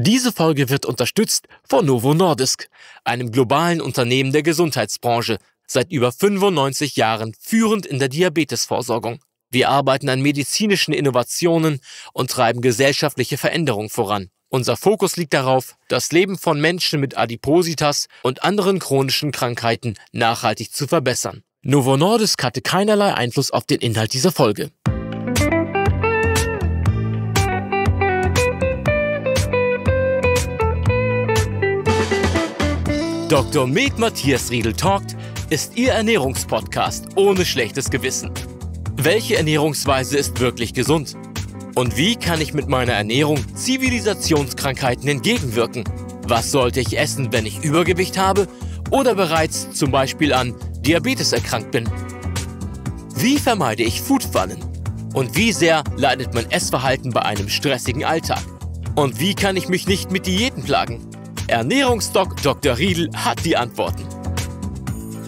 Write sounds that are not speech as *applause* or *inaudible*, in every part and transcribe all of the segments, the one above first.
Diese Folge wird unterstützt von Novo Nordisk, einem globalen Unternehmen der Gesundheitsbranche, seit über 95 Jahren führend in der Diabetesvorsorgung. Wir arbeiten an medizinischen Innovationen und treiben gesellschaftliche Veränderungen voran. Unser Fokus liegt darauf, das Leben von Menschen mit Adipositas und anderen chronischen Krankheiten nachhaltig zu verbessern. Novo Nordisk hatte keinerlei Einfluss auf den Inhalt dieser Folge. Dr. Med Matthias Riedel Talkt ist Ihr Ernährungspodcast ohne schlechtes Gewissen. Welche Ernährungsweise ist wirklich gesund? Und wie kann ich mit meiner Ernährung Zivilisationskrankheiten entgegenwirken? Was sollte ich essen, wenn ich Übergewicht habe oder bereits zum Beispiel an Diabetes erkrankt bin? Wie vermeide ich Foodfallen? Und wie sehr leidet mein Essverhalten bei einem stressigen Alltag? Und wie kann ich mich nicht mit Diäten plagen? Ernährungsdoc Dr. Riedl hat die Antworten.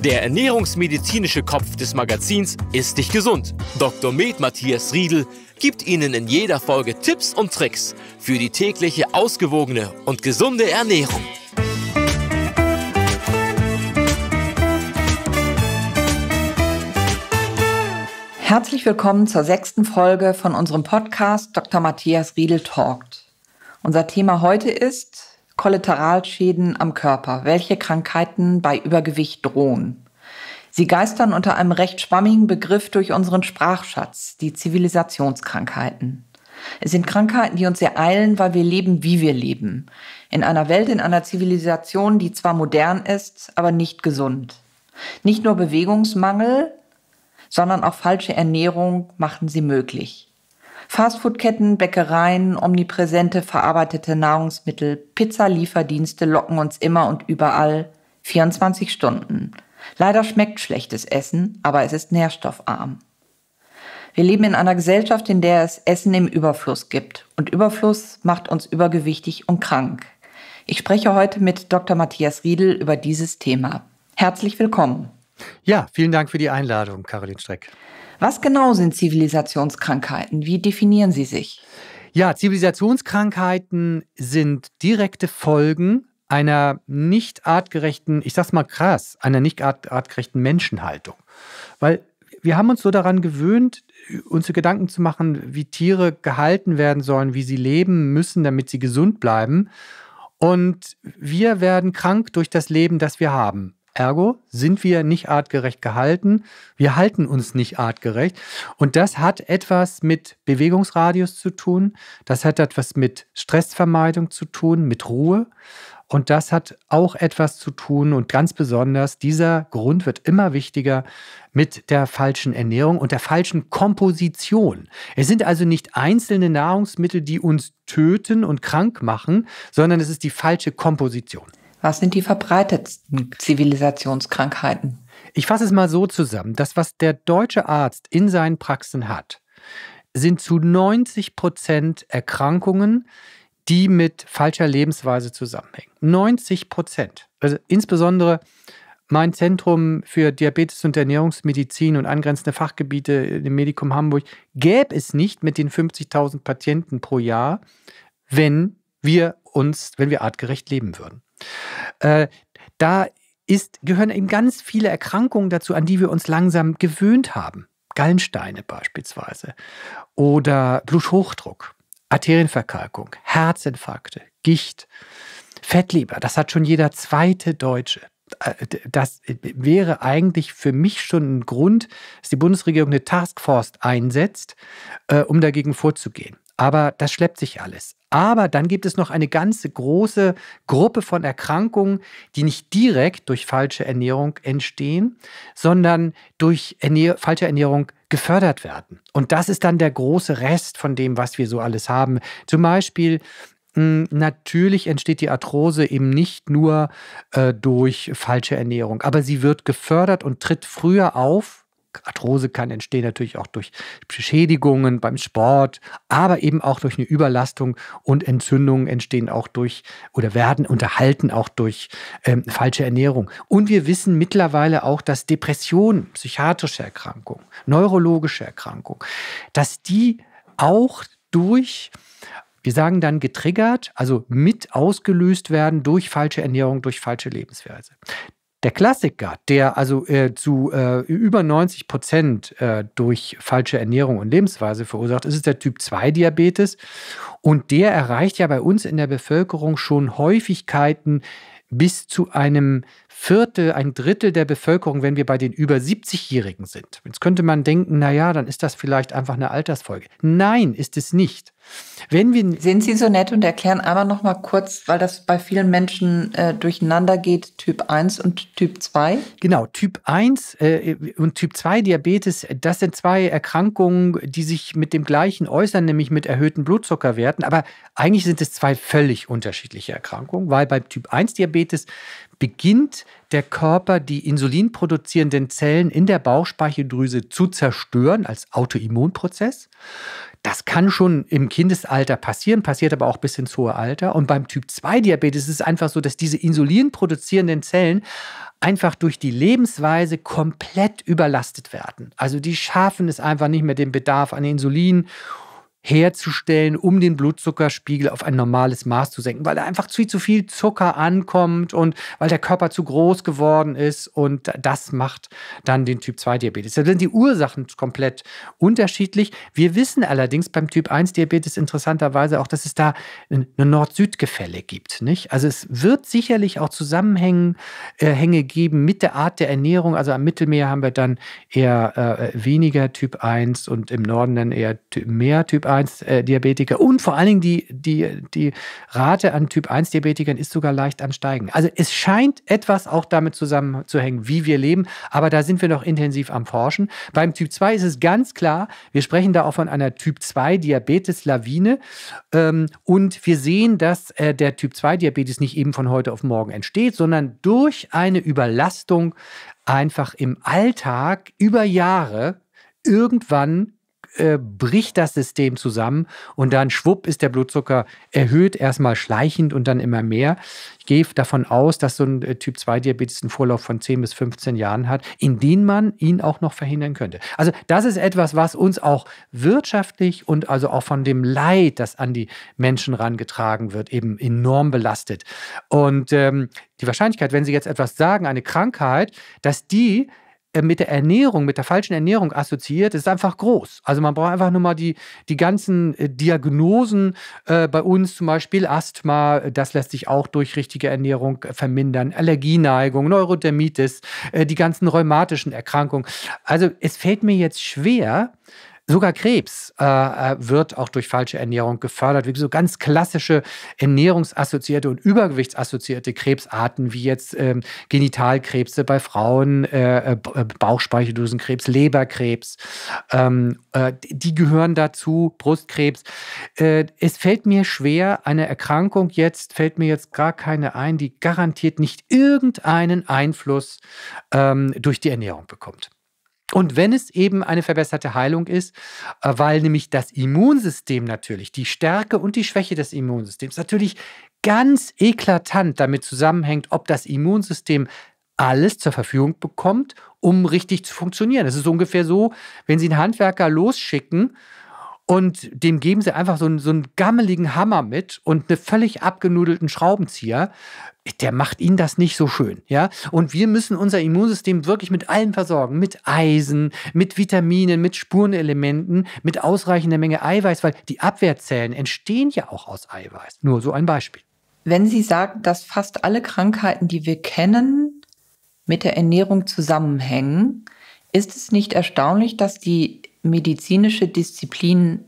Der ernährungsmedizinische Kopf des Magazins Ist dich gesund. Dr. Med Matthias Riedl gibt Ihnen in jeder Folge Tipps und Tricks für die tägliche ausgewogene und gesunde Ernährung. Herzlich willkommen zur sechsten Folge von unserem Podcast Dr. Matthias Riedel Talkt. Unser Thema heute ist Kollateralschäden am Körper, welche Krankheiten bei Übergewicht drohen. Sie geistern unter einem recht schwammigen Begriff durch unseren Sprachschatz, die Zivilisationskrankheiten. Es sind Krankheiten, die uns sehr eilen, weil wir leben, wie wir leben. In einer Welt, in einer Zivilisation, die zwar modern ist, aber nicht gesund. Nicht nur Bewegungsmangel, sondern auch falsche Ernährung machen sie möglich. Fastfoodketten, Bäckereien, omnipräsente verarbeitete Nahrungsmittel, Pizzalieferdienste locken uns immer und überall 24 Stunden. Leider schmeckt schlechtes Essen, aber es ist nährstoffarm. Wir leben in einer Gesellschaft, in der es Essen im Überfluss gibt. Und Überfluss macht uns übergewichtig und krank. Ich spreche heute mit Dr. Matthias Riedel über dieses Thema. Herzlich willkommen. Ja, vielen Dank für die Einladung, Caroline Streck. Was genau sind Zivilisationskrankheiten? Wie definieren sie sich? Ja, Zivilisationskrankheiten sind direkte Folgen einer nicht artgerechten, ich sag's mal krass, einer nicht artgerechten Menschenhaltung. Weil wir haben uns so daran gewöhnt, uns Gedanken zu machen, wie Tiere gehalten werden sollen, wie sie leben müssen, damit sie gesund bleiben. Und wir werden krank durch das Leben, das wir haben. Ergo sind wir nicht artgerecht gehalten. Wir halten uns nicht artgerecht. Und das hat etwas mit Bewegungsradius zu tun. Das hat etwas mit Stressvermeidung zu tun, mit Ruhe. Und das hat auch etwas zu tun und ganz besonders dieser Grund wird immer wichtiger mit der falschen Ernährung und der falschen Komposition. Es sind also nicht einzelne Nahrungsmittel, die uns töten und krank machen, sondern es ist die falsche Komposition. Was sind die verbreitetsten Zivilisationskrankheiten? Ich fasse es mal so zusammen. Das, was der deutsche Arzt in seinen Praxen hat, sind zu 90 Prozent Erkrankungen, die mit falscher Lebensweise zusammenhängen. 90 Prozent. Also insbesondere mein Zentrum für Diabetes und Ernährungsmedizin und angrenzende Fachgebiete im Medikum Hamburg gäbe es nicht mit den 50.000 Patienten pro Jahr, wenn wir uns, wenn wir artgerecht leben würden. Äh, da ist, gehören eben ganz viele Erkrankungen dazu, an die wir uns langsam gewöhnt haben. Gallensteine beispielsweise oder Bluthochdruck, Arterienverkalkung, Herzinfarkte, Gicht, Fettleber. Das hat schon jeder zweite Deutsche äh, das wäre eigentlich für mich schon ein Grund, dass die Bundesregierung eine Taskforce einsetzt, äh, um dagegen vorzugehen. Aber das schleppt sich alles. Aber dann gibt es noch eine ganze große Gruppe von Erkrankungen, die nicht direkt durch falsche Ernährung entstehen, sondern durch Ernähr falsche Ernährung gefördert werden. Und das ist dann der große Rest von dem, was wir so alles haben. Zum Beispiel hm, Natürlich entsteht die Arthrose eben nicht nur äh, durch falsche Ernährung, aber sie wird gefördert und tritt früher auf Arthrose kann entstehen natürlich auch durch Beschädigungen beim Sport, aber eben auch durch eine Überlastung und Entzündungen entstehen auch durch oder werden unterhalten auch durch ähm, falsche Ernährung. Und wir wissen mittlerweile auch, dass Depressionen, psychiatrische Erkrankungen, neurologische Erkrankungen, dass die auch durch wir sagen dann getriggert, also mit ausgelöst werden durch falsche Ernährung, durch falsche Lebensweise. Der Klassiker, der also äh, zu äh, über 90 Prozent äh, durch falsche Ernährung und Lebensweise verursacht ist, ist der Typ-2-Diabetes. Und der erreicht ja bei uns in der Bevölkerung schon Häufigkeiten bis zu einem Viertel, ein Drittel der Bevölkerung, wenn wir bei den über 70-Jährigen sind. Jetzt könnte man denken, naja, dann ist das vielleicht einfach eine Altersfolge. Nein, ist es nicht. Wenn wir Sind Sie so nett und erklären einmal noch mal kurz, weil das bei vielen Menschen äh, durcheinander geht, Typ 1 und Typ 2? Genau, Typ 1 äh, und Typ 2 Diabetes, das sind zwei Erkrankungen, die sich mit dem gleichen äußern, nämlich mit erhöhten Blutzuckerwerten. Aber eigentlich sind es zwei völlig unterschiedliche Erkrankungen, weil bei Typ 1 Diabetes beginnt der Körper die insulinproduzierenden Zellen in der Bauchspeicheldrüse zu zerstören als Autoimmunprozess. Das kann schon im Kindesalter passieren, passiert aber auch bis ins hohe Alter. Und beim Typ-2-Diabetes ist es einfach so, dass diese insulinproduzierenden Zellen einfach durch die Lebensweise komplett überlastet werden. Also die schaffen es einfach nicht mehr, den Bedarf an Insulin herzustellen, um den Blutzuckerspiegel auf ein normales Maß zu senken, weil da einfach viel zu viel Zucker ankommt und weil der Körper zu groß geworden ist und das macht dann den Typ 2 Diabetes. Da sind die Ursachen komplett unterschiedlich. Wir wissen allerdings beim Typ 1 Diabetes interessanterweise auch, dass es da eine Nord-Süd-Gefälle gibt, nicht? Also es wird sicherlich auch Zusammenhänge äh, geben mit der Art der Ernährung. Also am Mittelmeer haben wir dann eher äh, äh weniger Typ 1 und im Norden dann eher mehr Typ 1 Typ-1-Diabetiker äh, und vor allen Dingen die, die, die Rate an Typ-1-Diabetikern ist sogar leicht ansteigen. Also es scheint etwas auch damit zusammenzuhängen, wie wir leben, aber da sind wir noch intensiv am Forschen. Beim Typ 2 ist es ganz klar, wir sprechen da auch von einer Typ-2-Diabetes-Lawine ähm, und wir sehen, dass äh, der Typ-2-Diabetes nicht eben von heute auf morgen entsteht, sondern durch eine Überlastung einfach im Alltag über Jahre irgendwann äh, bricht das System zusammen und dann schwupp ist der Blutzucker erhöht, erstmal schleichend und dann immer mehr. Ich gehe davon aus, dass so ein äh, Typ-2-Diabetes einen Vorlauf von 10 bis 15 Jahren hat, in den man ihn auch noch verhindern könnte. Also das ist etwas, was uns auch wirtschaftlich und also auch von dem Leid, das an die Menschen rangetragen wird, eben enorm belastet. Und ähm, die Wahrscheinlichkeit, wenn Sie jetzt etwas sagen, eine Krankheit, dass die äh, mit der Ernährung, mit der falschen Ernährung assoziiert, ist einfach groß. Also man braucht einfach nur mal die, die ganzen äh, Diagnosen äh, bei uns, zum Beispiel Asthma, äh, das lässt sich auch durch richtige Ernährung vermindern, Allergieneigung, Neurodermitis, äh, die ganzen rheumatischen Erkrankungen. Also es fällt mir jetzt schwer, Sogar Krebs äh, äh, wird auch durch falsche Ernährung gefördert. Wie so ganz klassische ernährungsassoziierte und übergewichtsassoziierte Krebsarten, wie jetzt ähm, Genitalkrebse bei Frauen, äh, äh, äh Bauchspeicheldrüsenkrebs, Leberkrebs, ähm, äh, die gehören dazu, Brustkrebs. es fällt mir schwer, eine Erkrankung jetzt, fällt mir jetzt gar keine ein, die garantiert nicht irgendeinen Einfluss ähm, durch die Ernährung bekommt. Und wenn es eben eine verbesserte Heilung ist, äh, weil nämlich das Immunsystem natürlich, die Stärke und die Schwäche des Immunsystems natürlich ganz eklatant damit zusammenhängt, ob das Immunsystem alles zur Verfügung bekommt, um richtig zu funktionieren. Es ist ungefähr so, wenn Sie einen Handwerker losschicken und dem geben sie einfach so einen, so einen gammeligen Hammer mit und einen völlig abgenudelten Schraubenzieher. Der macht ihnen das nicht so schön. Ja? Und wir müssen unser Immunsystem wirklich mit allem versorgen. Mit Eisen, mit Vitaminen, mit Spurenelementen, mit ausreichender Menge Eiweiß, weil die Abwehrzellen entstehen ja auch aus Eiweiß. Nur so ein Beispiel. Wenn Sie sagen, dass fast alle Krankheiten, die wir kennen, mit der Ernährung zusammenhängen, ist es nicht erstaunlich, dass die medizinische Disziplin,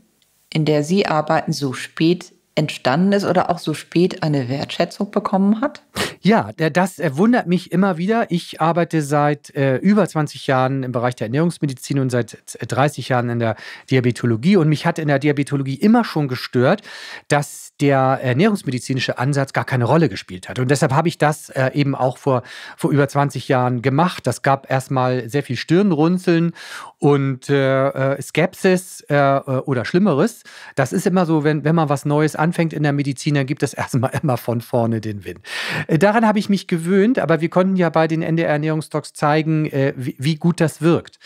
in der Sie arbeiten, so spät entstanden ist oder auch so spät eine Wertschätzung bekommen hat? Ja, das wundert mich immer wieder. Ich arbeite seit äh, über 20 Jahren im Bereich der Ernährungsmedizin und seit 30 äh, Jahren in der Diabetologie. Und mich hat in der Diabetologie immer schon gestört, dass der ernährungsmedizinische Ansatz gar keine Rolle gespielt hat. Und deshalb habe ich das äh, eben auch vor, vor über 20 Jahren gemacht. Das gab erstmal sehr viel Stirnrunzeln und äh, äh Skepsis äh, äh, oder Schlimmeres. Das ist immer so, wenn, wenn man was Neues anfängt in der Medizin, dann gibt es *laughs* erstmal immer von vorne den Wind. Äh, daran habe ich mich gewöhnt, aber wir konnten ja bei den NDR Ernährungsdocs zeigen, wie, wie, gut das wirkt.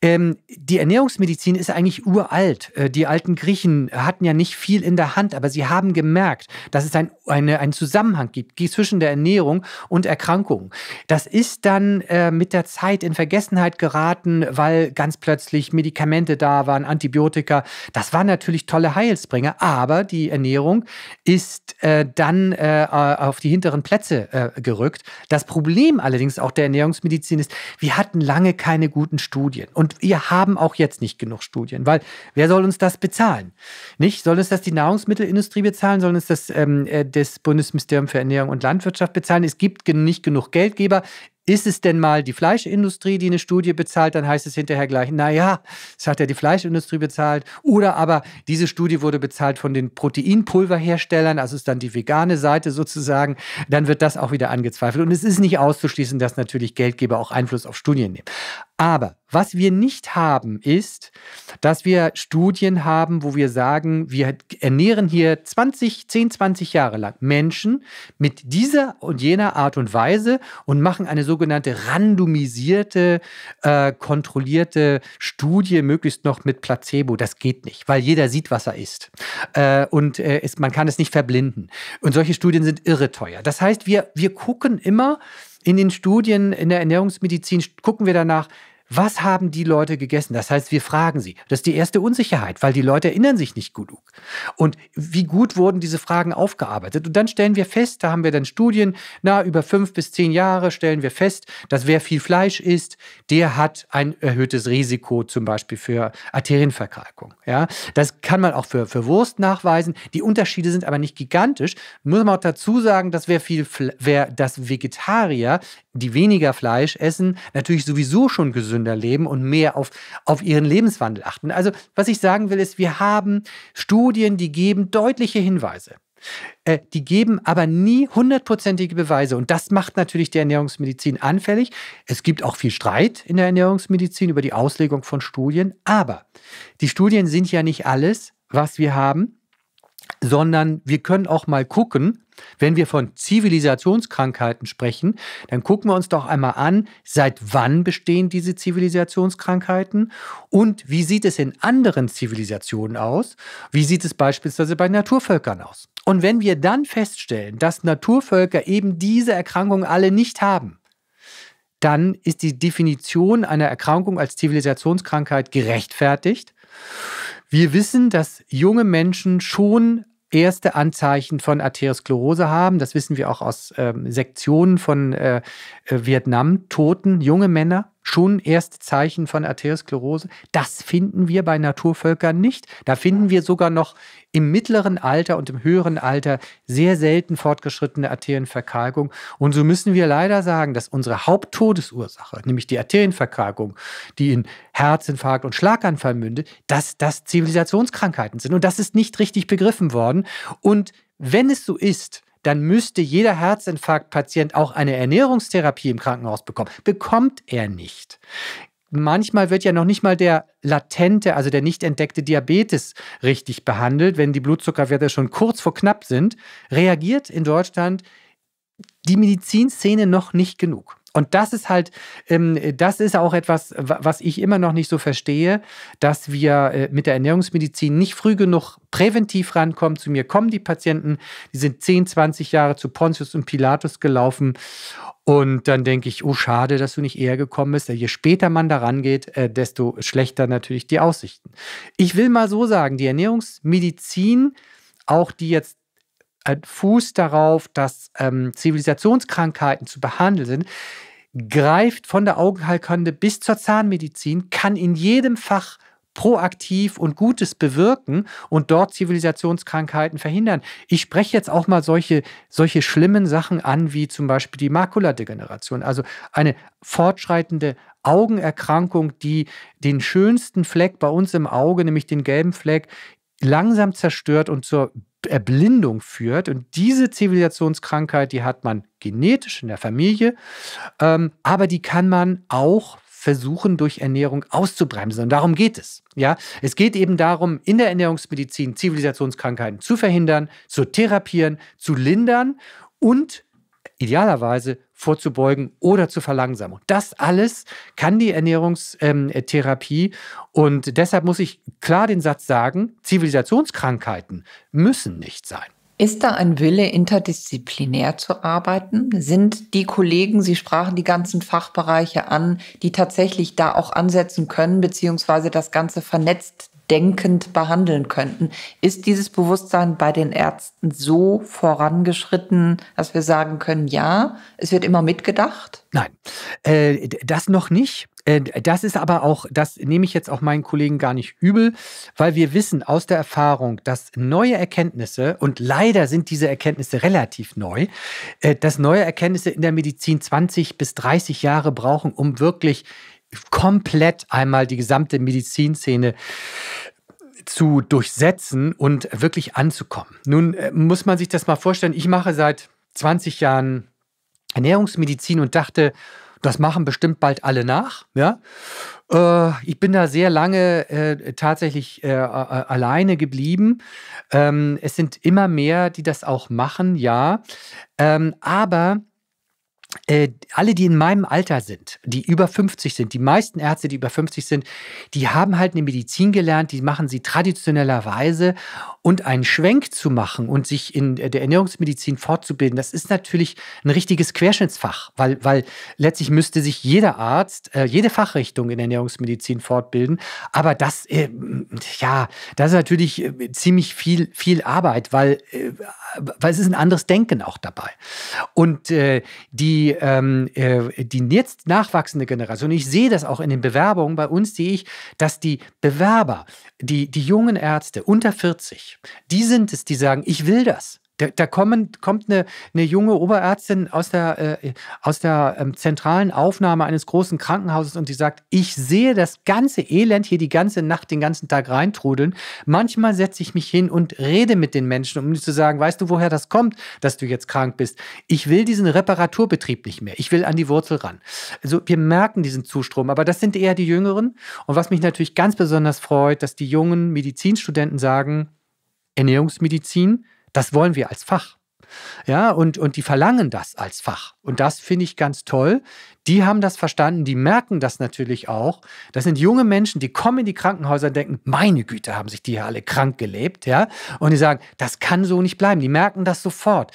Ähm, die Ernährungsmedizin ist eigentlich uralt. die alten Griechen hatten ja nicht viel in der Hand, aber sie haben haben gemerkt, dass es ein, eine, einen Zusammenhang gibt zwischen der Ernährung und Erkrankungen. Das ist dann äh, mit der Zeit in Vergessenheit geraten, weil ganz plötzlich Medikamente da waren, Antibiotika. Das waren natürlich tolle Heilsbringer, aber die Ernährung ist äh, dann äh, auf die hinteren Plätze äh, gerückt. Das Problem allerdings auch der Ernährungsmedizin ist, wir hatten lange keine guten Studien und wir haben auch jetzt nicht genug Studien, weil wer soll uns das bezahlen? Nicht? Soll uns das die Nahrungsmittelindustrie bezahlen? bezahlen, sondern es das ähm, äh, das Bundesministerium für Ernährung und Landwirtschaft bezahlen. Es gibt nicht genug Geldgeber. Ist es denn mal die Fleischindustrie, die eine Studie bezahlt, dann heißt es hinterher gleich, naja, es hat ja die Fleischindustrie bezahlt. Oder aber diese Studie wurde bezahlt von den Proteinpulverherstellern, also ist dann die vegane Seite sozusagen, dann wird das auch wieder angezweifelt. Und es ist nicht auszuschließen, dass natürlich Geldgeber auch Einfluss auf Studien nehmen. Aber was wir nicht haben, ist, dass wir Studien haben, wo wir sagen, wir ernähren hier 20, 10, 20 Jahre lang Menschen mit dieser und jener Art und Weise und machen eine sogenannte randomisierte, äh, kontrollierte Studie, möglichst noch mit Placebo. Das geht nicht, weil jeder sieht, was er isst. Äh, und äh, ist, man kann es nicht verblinden. Und solche Studien sind irre teuer. Das heißt, wir, wir gucken immer, in den Studien in der Ernährungsmedizin gucken wir danach, was haben die Leute gegessen? Das heißt, wir fragen sie. Das ist die erste Unsicherheit, weil die Leute erinnern sich nicht genug. Und wie gut wurden diese Fragen aufgearbeitet? Und dann stellen wir fest, da haben wir dann Studien, na, über fünf bis zehn Jahre stellen wir fest, dass wer viel Fleisch isst, der hat ein erhöhtes Risiko zum Beispiel für Arterienverkalkung. Ja, das kann man auch für, für Wurst nachweisen. Die Unterschiede sind aber nicht gigantisch. Muss man auch dazu sagen, dass wer viel, wer das Vegetarier, die weniger Fleisch essen, natürlich sowieso schon gesünder gesünder leben und mehr auf, auf ihren Lebenswandel achten. Also, was ich sagen will, ist, wir haben Studien, die geben deutliche Hinweise. Äh, die geben aber nie hundertprozentige Beweise. Und das macht natürlich die Ernährungsmedizin anfällig. Es gibt auch viel Streit in der Ernährungsmedizin über die Auslegung von Studien. Aber die Studien sind ja nicht alles, was wir haben, sondern wir können auch mal gucken, wenn wir von Zivilisationskrankheiten sprechen, dann gucken wir uns doch einmal an, seit wann bestehen diese Zivilisationskrankheiten und wie sieht es in anderen Zivilisationen aus? Wie sieht es beispielsweise bei Naturvölkern aus? Und wenn wir dann feststellen, dass Naturvölker eben diese Erkrankungen alle nicht haben, dann ist die Definition einer Erkrankung als Zivilisationskrankheit gerechtfertigt. Wir wissen, dass junge Menschen schon erste Anzeichen von Arteriosklerose haben. Das wissen wir auch aus ähm, Sektionen von äh, äh Vietnam-Toten, junge Männer, schon erste Zeichen von Arteriosklerose. Das finden wir bei Naturvölkern nicht. Da finden wir sogar noch im mittleren Alter und im höheren Alter sehr selten fortgeschrittene Arterienverkalkung. Und so müssen wir leider sagen, dass unsere Haupttodesursache, nämlich die Arterienverkalkung, die in Herzinfarkt und Schlaganfall mündet, dass das Zivilisationskrankheiten sind. Und das ist nicht richtig begriffen worden. Und wenn es so ist, dann müsste jeder Herzinfarktpatient auch eine Ernährungstherapie im Krankenhaus bekommen. Bekommt er nicht. Manchmal wird ja noch nicht mal der latente, also der nicht entdeckte Diabetes richtig behandelt, wenn die Blutzuckerwerte schon kurz vor knapp sind, reagiert in Deutschland die Medizinszene noch nicht genug. Und das ist halt, ähm, das ist auch etwas, was ich immer noch nicht so verstehe, dass wir äh, mit der Ernährungsmedizin nicht früh genug präventiv rankommen. Zu mir kommen die Patienten, die sind 10, 20 Jahre zu Pontius und Pilatus gelaufen. Und dann denke ich, oh, schade, dass du nicht eher gekommen bist. Je später man daran geht, äh, desto schlechter natürlich die Aussichten. Ich will mal so sagen, die Ernährungsmedizin, auch die jetzt Fuß darauf, dass ähm, Zivilisationskrankheiten zu behandeln sind, greift von der Augenheilkunde bis zur Zahnmedizin, kann in jedem Fach proaktiv und Gutes bewirken und dort Zivilisationskrankheiten verhindern. Ich spreche jetzt auch mal solche, solche schlimmen Sachen an, wie zum Beispiel die Makuladegeneration, also eine fortschreitende Augenerkrankung, die den schönsten Fleck bei uns im Auge, nämlich den gelben Fleck, langsam zerstört und zur Erblindung führt. Und diese Zivilisationskrankheit, die hat man genetisch in der Familie, ähm, aber die kann man auch versuchen, durch Ernährung auszubremsen. Und darum geht es. Ja, es geht eben darum, in der Ernährungsmedizin Zivilisationskrankheiten zu verhindern, zu therapieren, zu lindern und idealerweise vorzubeugen oder zu verlangsamen. Und das alles kann die Ernährungstherapie. Ähm, äh, Und deshalb muss ich klar den Satz sagen, Zivilisationskrankheiten müssen nicht sein. Ist da ein Wille, interdisziplinär zu arbeiten? Sind die Kollegen, Sie sprachen die ganzen Fachbereiche an, die tatsächlich da auch ansetzen können, beziehungsweise das Ganze vernetzt denkend behandeln könnten. Ist dieses Bewusstsein bei den Ärzten so vorangeschritten, dass wir sagen können, ja, es wird immer mitgedacht? Nein, äh, das noch nicht. Äh, das ist aber auch, das nehme ich jetzt auch meinen Kollegen gar nicht übel, weil wir wissen aus der Erfahrung, dass neue Erkenntnisse, und leider sind diese Erkenntnisse relativ neu, äh, dass neue Erkenntnisse in der Medizin 20 bis 30 Jahre brauchen, um wirklich komplett einmal die gesamte Medizinszene zu durchsetzen und wirklich anzukommen. Nun äh, muss man sich das mal vorstellen. Ich mache seit 20 Jahren Ernährungsmedizin und dachte, das machen bestimmt bald alle nach. Ja? Äh, ich bin da sehr lange äh, tatsächlich äh, alleine geblieben. Ähm, es sind immer mehr, die das auch machen, ja. Ähm, aber äh, alle, die in meinem Alter sind, die über 50 sind, die meisten Ärzte, die über 50 sind, die haben halt eine Medizin gelernt, die machen sie traditionellerweise. Und einen Schwenk zu machen und sich in der Ernährungsmedizin fortzubilden, das ist natürlich ein richtiges Querschnittsfach, weil, weil letztlich müsste sich jeder Arzt, äh, jede Fachrichtung in Ernährungsmedizin fortbilden. Aber das, äh, ja, das ist natürlich äh, ziemlich viel, viel Arbeit, weil, äh, weil es ist ein anderes Denken auch dabei. Und die die, ähm, äh, die jetzt nachwachsende Generation, ich sehe das auch in den Bewerbungen bei uns, sehe ich, dass die Bewerber, die, die jungen Ärzte unter 40, die sind es, die sagen, ich will das. Da, da kommen, kommt eine, eine, junge Oberärztin aus der, äh, aus der ähm, zentralen Aufnahme eines großen Krankenhauses und die sagt, ich sehe das ganze Elend hier die ganze Nacht, den ganzen Tag reintrudeln. Manchmal setze ich mich hin und rede mit den Menschen, um zu sagen, weißt du, woher das kommt, dass du jetzt krank bist? Ich will diesen Reparaturbetrieb nicht mehr. Ich will an die Wurzel ran. Also wir merken diesen Zustrom, aber das sind eher die Jüngeren. Und was mich natürlich ganz besonders freut, dass die jungen Medizinstudenten sagen, Ernährungsmedizin, das wollen wir als Fach. Ja, und, und die verlangen das als Fach. Und das finde ich ganz toll. Die haben das verstanden, die merken das natürlich auch. Das sind junge Menschen, die kommen in die Krankenhäuser und denken, meine Güte, haben sich die ja alle krank gelebt, ja. Und die sagen, das kann so nicht bleiben. Die merken das sofort.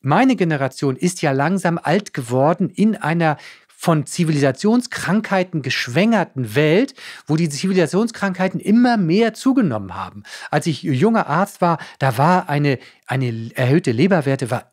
Meine Generation ist ja langsam alt geworden in einer von Zivilisationskrankheiten geschwängerten Welt, wo die Zivilisationskrankheiten immer mehr zugenommen haben. Als ich junger Arzt war, da war eine, eine erhöhte Leberwerte war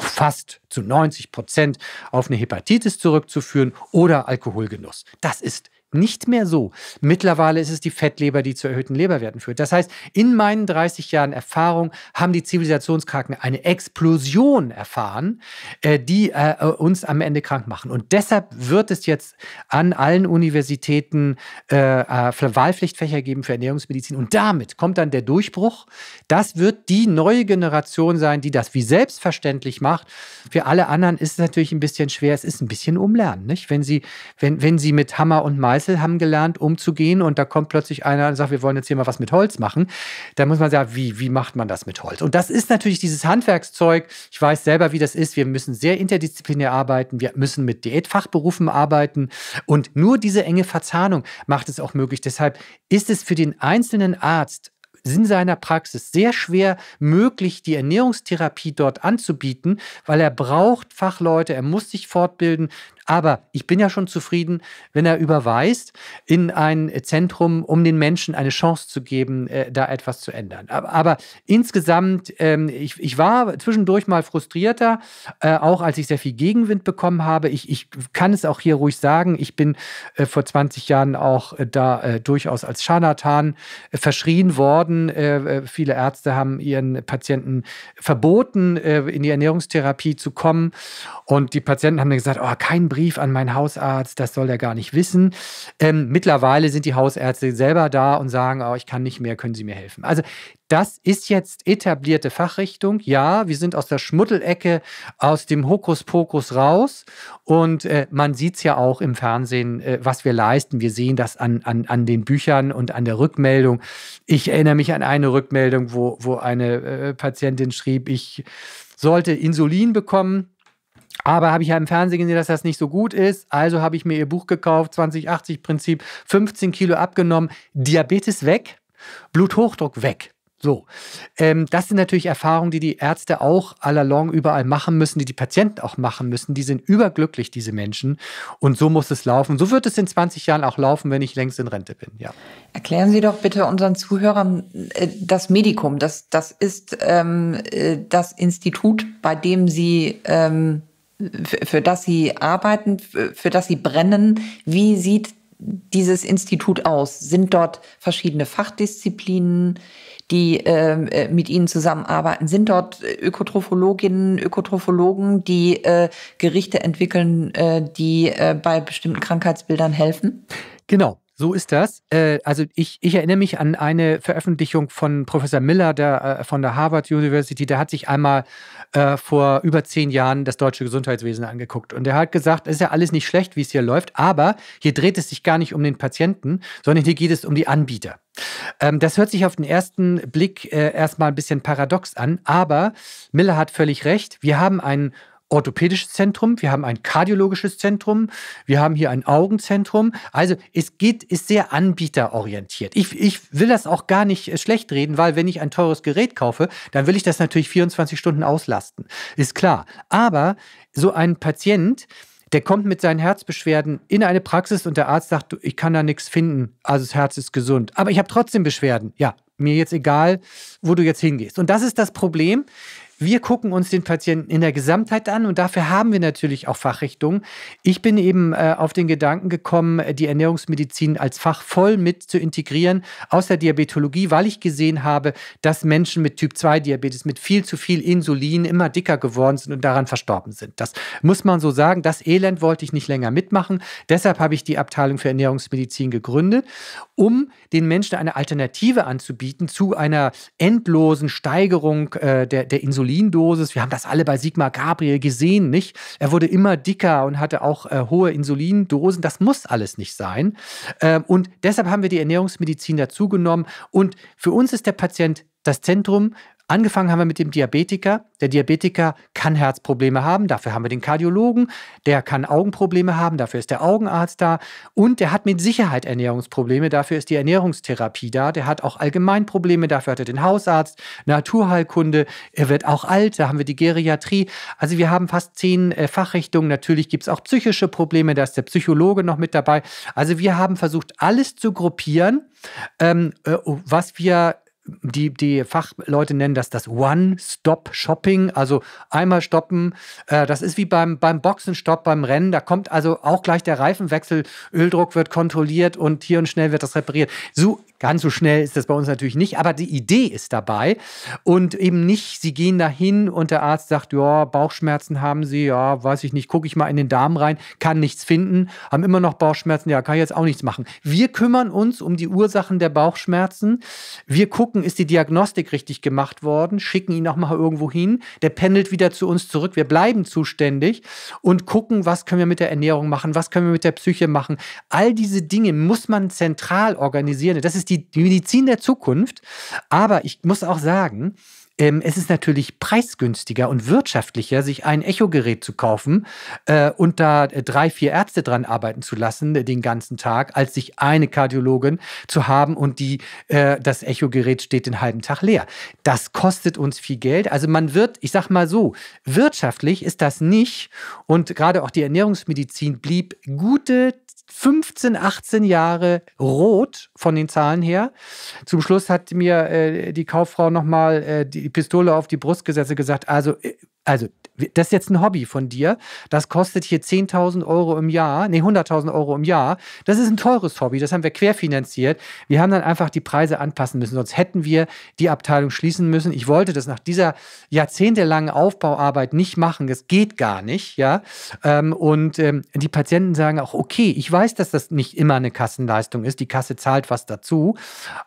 fast zu 90 Prozent auf eine Hepatitis zurückzuführen oder Alkoholgenuss. Das ist nicht mehr so. Mittlerweile ist es die Fettleber, die zu erhöhten Leberwerten führt. Das heißt, in meinen 30 Jahren Erfahrung haben die Zivilisationskranken eine Explosion erfahren, äh, die äh, äh, uns am Ende krank machen. Und deshalb wird es jetzt an allen Universitäten Wahlpflichtfächer geben für Ernährungsmedizin. Und damit kommt dann der Durchbruch. Das wird die neue Generation sein, die das wie selbstverständlich macht. Für alle anderen ist es natürlich ein bisschen schwer. Es ist ein bisschen umlernen, nicht? Wenn sie, wenn, wenn sie mit Hammer und Meißel Meißel haben gelernt, umzugehen und da kommt plötzlich einer und sagt, wir wollen jetzt hier mal was mit Holz machen. Da muss man sagen, wie, wie macht man das mit Holz? Und das ist natürlich dieses Handwerkszeug. Ich weiß selber, wie das ist. Wir müssen sehr interdisziplinär arbeiten. Wir müssen mit Diätfachberufen arbeiten. Und nur diese enge Verzahnung macht es auch möglich. Deshalb ist es für den einzelnen Arzt in seiner Praxis sehr schwer möglich, die Ernährungstherapie dort anzubieten, weil er braucht Fachleute, er muss sich fortbilden. Aber ich bin ja schon zufrieden, wenn er überweist in ein Zentrum, um den Menschen eine Chance zu geben, äh, da etwas zu ändern. Aber, aber insgesamt, ähm, ich, ich war zwischendurch mal frustrierter, äh, auch als ich sehr viel Gegenwind bekommen habe. Ich, ich kann es auch hier ruhig sagen, ich bin äh, vor 20 Jahren auch äh, da äh, durchaus als Scharlatan äh, verschrien worden. viele Ärzte haben ihren Patienten verboten, in die Ernährungstherapie zu kommen. Und die Patienten haben mir gesagt, oh, kein Brief Brief an meinen Hausarzt, das soll er gar nicht wissen. Ähm, mittlerweile sind die Hausärzte selber da und sagen, oh, ich kann nicht mehr, können Sie mir helfen. Also das ist jetzt etablierte Fachrichtung. Ja, wir sind aus der Schmuttelecke, aus dem Hokuspokus raus. Und äh, man sieht es ja auch im Fernsehen, äh, was wir leisten. Wir sehen das an, an, an den Büchern und an der Rückmeldung. Ich erinnere mich an eine Rückmeldung, wo, wo eine äh, Patientin schrieb, ich sollte Insulin bekommen aber habe ich ja im Fernsehen gesehen, dass das nicht so gut ist. Also habe ich mir ihr Buch gekauft, 2080-Prinzip, 15 Kilo abgenommen, Diabetes weg, Bluthochdruck weg. So, ähm, das sind natürlich Erfahrungen, die die Ärzte auch allalong überall machen müssen, die die Patienten auch machen müssen. Die sind überglücklich, diese Menschen. Und so muss es laufen. So wird es in 20 Jahren auch laufen, wenn ich längst in Rente bin. Ja. Erklären Sie doch bitte unseren Zuhörern äh, das Medikum. Das, das ist ähm, äh, das Institut, bei dem Sie ähm, für, für das Sie arbeiten, für, für das Sie brennen. Wie sieht dieses Institut aus? Sind dort verschiedene Fachdisziplinen, die ähm, äh, mit Ihnen zusammenarbeiten? Sind dort äh, Ökotrophologinnen, Ökotrophologen, die äh, Gerichte entwickeln, äh, die äh, bei bestimmten Krankheitsbildern helfen? Genau. So ist das. Äh, also ich, ich erinnere mich an eine Veröffentlichung von Professor Miller der, äh, von der Harvard University. Der hat sich einmal äh, vor über zehn Jahren das deutsche Gesundheitswesen angeguckt. Und er hat gesagt, es ist ja alles nicht schlecht, wie es hier läuft, aber hier dreht es sich gar nicht um den Patienten, sondern hier geht es um die Anbieter. Ähm, das hört sich auf den ersten Blick erstmal ein bisschen paradox an, aber Miller hat völlig recht. Wir haben einen orthopädisches Zentrum, wir haben ein kardiologisches Zentrum, wir haben hier ein Augenzentrum. Also es geht, ist sehr anbieterorientiert. Ich, ich will das auch gar nicht äh, schlecht reden, weil wenn ich ein teures Gerät kaufe, dann will ich das natürlich 24 Stunden auslasten. Ist klar. Aber so ein Patient, der kommt mit seinen Herzbeschwerden in eine Praxis und der Arzt sagt, ich kann da nichts finden, also das Herz ist gesund. Aber ich habe trotzdem Beschwerden. Ja, mir jetzt egal, wo du jetzt hingehst. Und das ist das Problem. Wir gucken uns den Patienten in der Gesamtheit an und dafür haben wir natürlich auch Fachrichtungen. Ich bin eben äh, auf den Gedanken gekommen, die Ernährungsmedizin als Fach voll mit zu integrieren aus der Diabetologie, weil ich gesehen habe, dass Menschen mit Typ 2 Diabetes mit viel zu viel Insulin immer dicker geworden sind und daran verstorben sind. Das muss man so sagen. Das Elend wollte ich nicht länger mitmachen. Deshalb habe ich die Abteilung für Ernährungsmedizin gegründet, um den Menschen eine Alternative anzubieten zu einer endlosen Steigerung äh, der, der Insulin. Insulindosis. Wir haben das alle bei Sigmar Gabriel gesehen, nicht? Er wurde immer dicker und hatte auch äh, hohe Insulindosen. Das muss alles nicht sein. Ähm, und deshalb haben wir die Ernährungsmedizin dazugenommen. Und für uns ist der Patient das Zentrum. Angefangen haben wir mit dem Diabetiker. Der Diabetiker kann Herzprobleme haben, dafür haben wir den Kardiologen. Der kann Augenprobleme haben, dafür ist der Augenarzt da. Und der hat mit Sicherheit Ernährungsprobleme, dafür ist die Ernährungstherapie da. Der hat auch allgemein Probleme, dafür hat er den Hausarzt, Naturheilkunde. Er wird auch alt, da haben wir die Geriatrie. Also wir haben fast zehn äh, Fachrichtungen. Natürlich gibt es auch psychische Probleme, da ist der Psychologe noch mit dabei. Also wir haben versucht, alles zu gruppieren, ähm, äh, was wir die, die Fachleute nennen das das One-Stop-Shopping, also einmal stoppen. Äh, das ist wie beim, beim Boxenstopp, beim Rennen. Da kommt also auch gleich der Reifenwechsel, Öldruck wird kontrolliert und hier und schnell wird das repariert. So Ganz so schnell ist das bei uns natürlich nicht, aber die Idee ist dabei und eben nicht, sie gehen dahin und der Arzt sagt, ja, Bauchschmerzen haben sie, ja, weiß ich nicht, gucke ich mal in den Darm rein, kann nichts finden, haben immer noch Bauchschmerzen, ja, kann ich jetzt auch nichts machen. Wir kümmern uns um die Ursachen der Bauchschmerzen. Wir gucken, ist die Diagnostik richtig gemacht worden, schicken ihn auch mal irgendwo hin, der pendelt wieder zu uns zurück, wir bleiben zuständig und gucken, was können wir mit der Ernährung machen, was können wir mit der Psyche machen. All diese Dinge muss man zentral organisieren. Das ist ist die, die Medizin der Zukunft. Aber ich muss auch sagen, ähm, es ist natürlich preisgünstiger und wirtschaftlicher, sich ein Echogerät zu kaufen äh, und da äh, drei, vier Ärzte dran arbeiten zu lassen äh, den ganzen Tag, als sich eine Kardiologin zu haben und die, äh, das Echogerät steht den halben Tag leer. Das kostet uns viel Geld. Also man wird, ich sag mal so, wirtschaftlich ist das nicht. Und gerade auch die Ernährungsmedizin blieb gute 15, 18 Jahre rot von den Zahlen her. Zum Schluss hat mir äh, die Kauffrau nochmal äh, die Pistole auf die Brust gesetzt und gesagt, also, äh, also das ist jetzt ein Hobby von dir, das kostet hier 10.000 Euro im Jahr, nee, 100.000 Euro im Jahr, das ist ein teures Hobby, das haben wir querfinanziert. Wir haben dann einfach die Preise anpassen müssen, sonst hätten wir die Abteilung schließen müssen. Ich wollte das nach dieser jahrzehntelangen Aufbauarbeit nicht machen, das geht gar nicht, ja. Ähm, und ähm, die Patienten sagen auch, okay, ich weiß, dass das nicht immer eine Kassenleistung ist, die Kasse zahlt was dazu,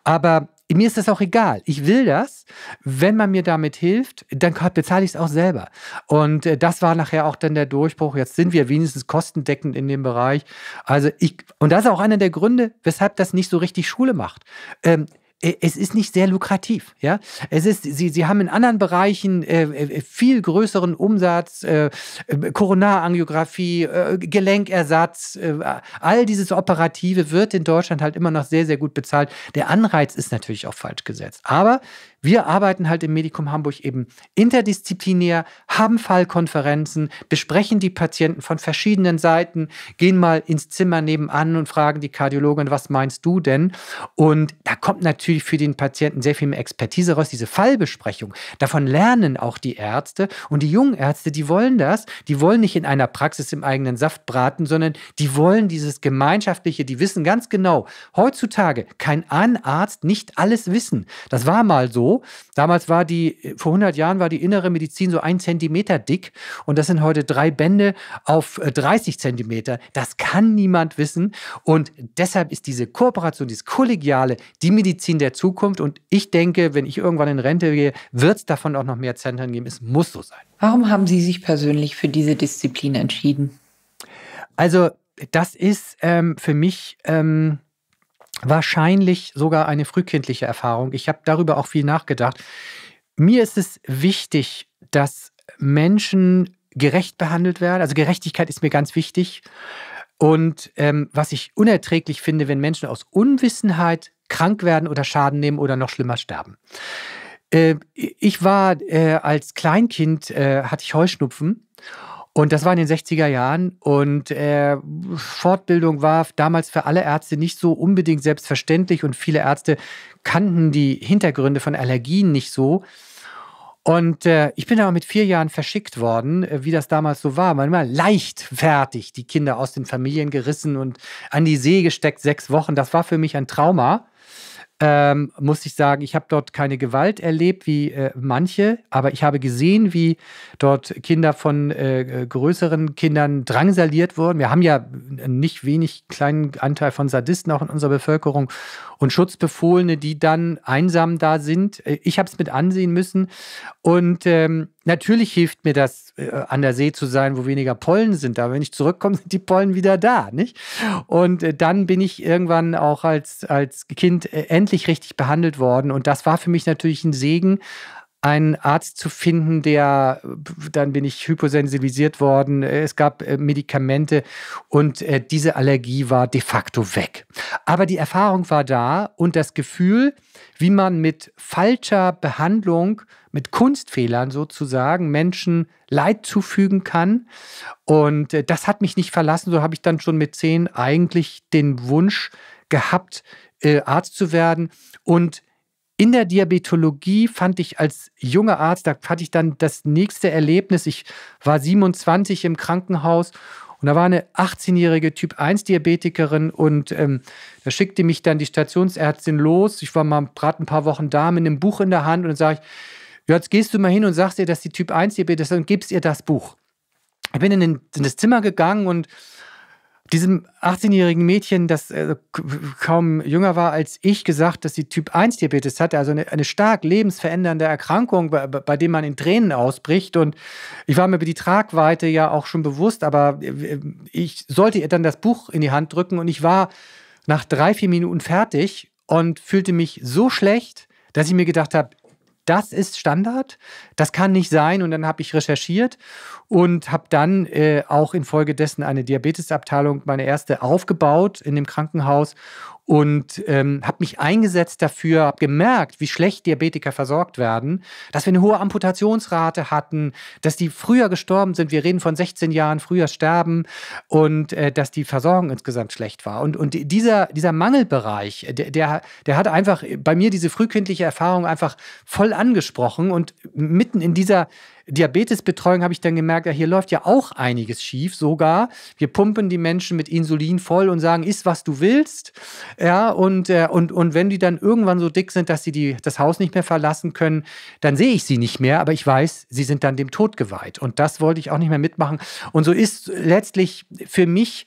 aber mir ist das auch egal. Ich will das. Wenn man mir damit hilft, dann bezahle ich es auch selber. Und äh, das war nachher auch dann der Durchbruch. Jetzt sind wir wenigstens kostendeckend in dem Bereich. Also ich, und das ist auch einer der Gründe, weshalb das nicht so richtig Schule macht. Ähm, äh, es ist nicht sehr lukrativ. Ja? Es ist, sie, sie haben in anderen Bereichen äh, äh viel größeren Umsatz, äh, äh, Koronarangiographie, äh, Gelenkersatz, äh, all dieses Operative wird in Deutschland halt immer noch sehr, sehr gut bezahlt. Der Anreiz ist natürlich auch falsch gesetzt. Aber wir arbeiten halt im Medikum Hamburg eben interdisziplinär, haben Fallkonferenzen, besprechen die Patienten von verschiedenen Seiten, gehen mal ins Zimmer nebenan und fragen die Kardiologin, was meinst du denn? Und da kommt natürlich für den Patienten sehr viel mehr Expertise raus, diese Fallbesprechung. Davon lernen auch die Ärzte und die jungen Ärzte, die wollen das, die wollen nicht in einer Praxis im eigenen Saft braten, sondern die wollen dieses gemeinschaftliche, die wissen ganz genau, heutzutage kann ein Arzt nicht alles wissen. Das war mal so, Damals war die, vor 100 Jahren war die innere Medizin so ein Zentimeter dick und das sind heute drei Bände auf 30 äh, Zentimeter. Das kann niemand wissen und deshalb ist diese Kooperation, dieses Kollegiale, die Medizin der Zukunft und ich denke, wenn ich irgendwann in Rente gehe, wird es davon auch noch mehr Zentren geben. Es muss so sein. Warum haben Sie sich persönlich für diese Disziplin entschieden? Also das ist ähm, für mich... Ähm, wahrscheinlich sogar eine frühkindliche Erfahrung. Ich habe darüber auch viel nachgedacht. Mir ist es wichtig, dass Menschen gerecht behandelt werden. Also Gerechtigkeit ist mir ganz wichtig. Und ähm, was ich unerträglich finde, wenn Menschen aus Unwissenheit krank werden oder Schaden nehmen oder noch schlimmer sterben. Äh, ich war äh, als Kleinkind, äh, hatte ich Heuschnupfen und das war in den 60er Jahren und äh, Fortbildung war damals für alle Ärzte nicht so unbedingt selbstverständlich und viele Ärzte kannten die Hintergründe von Allergien nicht so. Und äh, ich bin aber mit vier Jahren verschickt worden, äh, wie das damals so war. Man war leichtfertig die Kinder aus den Familien gerissen und an die See gesteckt, sechs Wochen. Das war für mich ein Trauma ähm, muss ich sagen, ich habe dort keine Gewalt erlebt wie äh, manche, aber ich habe gesehen, wie dort Kinder von äh, äh, größeren Kindern drangsaliert wurden. Wir haben ja nicht wenig kleinen Anteil von Sadisten auch in unserer Bevölkerung und Schutzbefohlene, die dann einsam da sind. Äh, ich habe es mit ansehen müssen und ähm, natürlich hilft mir das, äh, an der See zu sein, wo weniger Pollen sind. Aber wenn ich zurückkomme, *laughs* sind die Pollen wieder da, nicht? Und äh, dann bin ich irgendwann auch als, als Kind äh, endlich richtig behandelt worden. Und das war für mich natürlich ein Segen, einen Arzt zu finden, der, dann bin ich hyposensibilisiert worden, es gab äh, Medikamente und äh, diese Allergie war de facto weg. Aber die Erfahrung war da und das Gefühl, wie man mit falscher Behandlung, mit Kunstfehlern sozusagen Menschen Leid zufügen kann. Und äh, das hat mich nicht verlassen, so habe ich dann schon mit zehn eigentlich den Wunsch gehabt, Arzt zu werden und in der Diabetologie fand ich als junger Arzt, da hatte ich dann das nächste Erlebnis. Ich war 27 im Krankenhaus und da war eine 18-jährige Typ-1-Diabetikerin und ähm, da schickte mich dann die Stationsärztin los. Ich war mal gerade ein paar Wochen da mit einem Buch in der Hand und dann sage ich, jetzt gehst du mal hin und sagst ihr, dass die Typ-1-Diabetes ist und gibst ihr das Buch. Ich bin in, den, in das Zimmer gegangen und diesem 18-jährigen Mädchen, das äh, kaum jünger war als ich, gesagt, dass sie Typ-1-Diabetes hatte, also eine, eine, stark lebensverändernde Erkrankung, bei, bei dem man in Tränen ausbricht. Und ich war mir über die Tragweite ja auch schon bewusst, aber äh, äh, ich sollte ihr dann das Buch in die Hand drücken und ich war nach drei, vier Minuten fertig und fühlte mich so schlecht, dass ich mir gedacht habe, das ist Standard, das kann nicht sein. Und dann habe ich recherchiert und habe dann äh, auch infolgedessen eine Diabetesabteilung, meine erste, aufgebaut in dem Krankenhaus und ähm, habe mich eingesetzt dafür, habe gemerkt, wie schlecht Diabetiker versorgt werden, dass wir eine hohe Amputationsrate hatten, dass die früher gestorben sind. Wir reden von 16 Jahren früher sterben und äh, dass die Versorgung insgesamt schlecht war. Und, und dieser, dieser Mangelbereich, äh, der, der, der hat einfach bei mir diese frühkindliche Erfahrung einfach voll angesprochen und mitten in dieser Diabetesbetreuung habe ich dann gemerkt, ja, hier läuft ja auch einiges schief sogar. Wir pumpen die Menschen mit Insulin voll und sagen, iss, was du willst. Ja, und, äh, und, und wenn die dann irgendwann so dick sind, dass sie die, das Haus nicht mehr verlassen können, dann sehe ich sie nicht mehr, aber ich weiß, sie sind dann dem Tod geweiht. Und das wollte ich auch nicht mehr mitmachen. Und so ist letztlich für mich